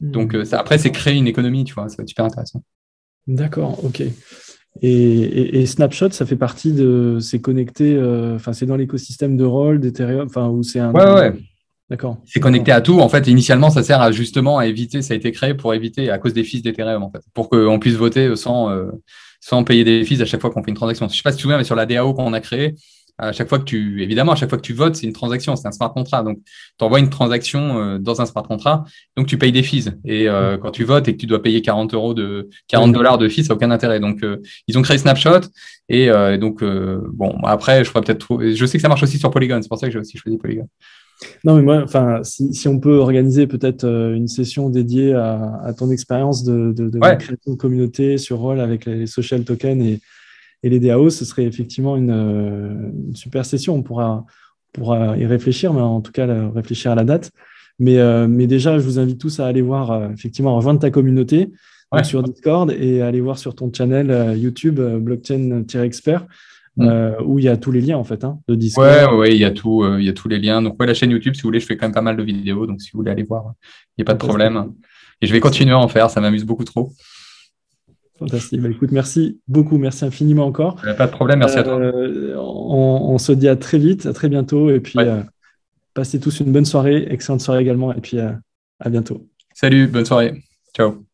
donc euh, ça, après, c'est créer une économie, tu vois. Ça va être super intéressant. D'accord, ok. Et, et, et, Snapshot, ça fait partie de, c'est connecté, euh, enfin, c'est dans l'écosystème de Roll, d'Ethereum, enfin, où c'est un. Ouais, ouais. D'accord. C'est connecté à tout. En fait, initialement, ça sert à justement à éviter, ça a été créé pour éviter, à cause des fees d'Ethereum, en fait, pour qu'on puisse voter sans, euh, sans payer des fees à chaque fois qu'on fait une transaction. Je sais pas si tu te souviens, mais sur la DAO qu'on a créée, à chaque fois que tu, évidemment, à chaque fois que tu votes, c'est une transaction, c'est un smart contract. Donc, tu envoies une transaction euh, dans un smart contract, donc tu payes des fees. Et euh, quand tu votes et que tu dois payer 40 euros de 40 dollars de fees, ça n'a aucun intérêt. Donc, ils ont créé Snapshot. Et donc, bon, après, je pourrais peut-être, je sais que ça marche aussi sur Polygon. C'est pour ça que j'ai aussi choisi Polygon. Non, mais moi, enfin, si, on peut organiser peut-être euh, une session dédiée à, ton expérience de, création de, communauté sur Roll avec les social tokens et, les DAO, ce serait effectivement une, euh, super session. On pourra, y réfléchir, mais en tout cas réfléchir à la date. Euh, mais, déjà, je vous invite tous à aller voir, effectivement, rejoindre ta communauté sur Discord et aller voir sur ton channel YouTube blockchain-expert Mm. Euh, où il y a tous les liens en fait hein, de Discord. Ouais, il y a tout, euh, il y a tous les liens. Donc ouais, la chaîne YouTube, si vous voulez, je fais quand même pas mal de vidéos, donc si vous voulez aller voir, il n'y a pas de problème. Et je vais continuer à en faire, ça m'amuse beaucoup trop. Fantastique. Bah, écoute, merci beaucoup, merci infiniment encore. Euh, pas de problème, merci à toi. On, se dit à très vite, à très bientôt, et puis passez tous une bonne soirée, excellente soirée également, et puis à bientôt. Salut, bonne soirée. Ciao.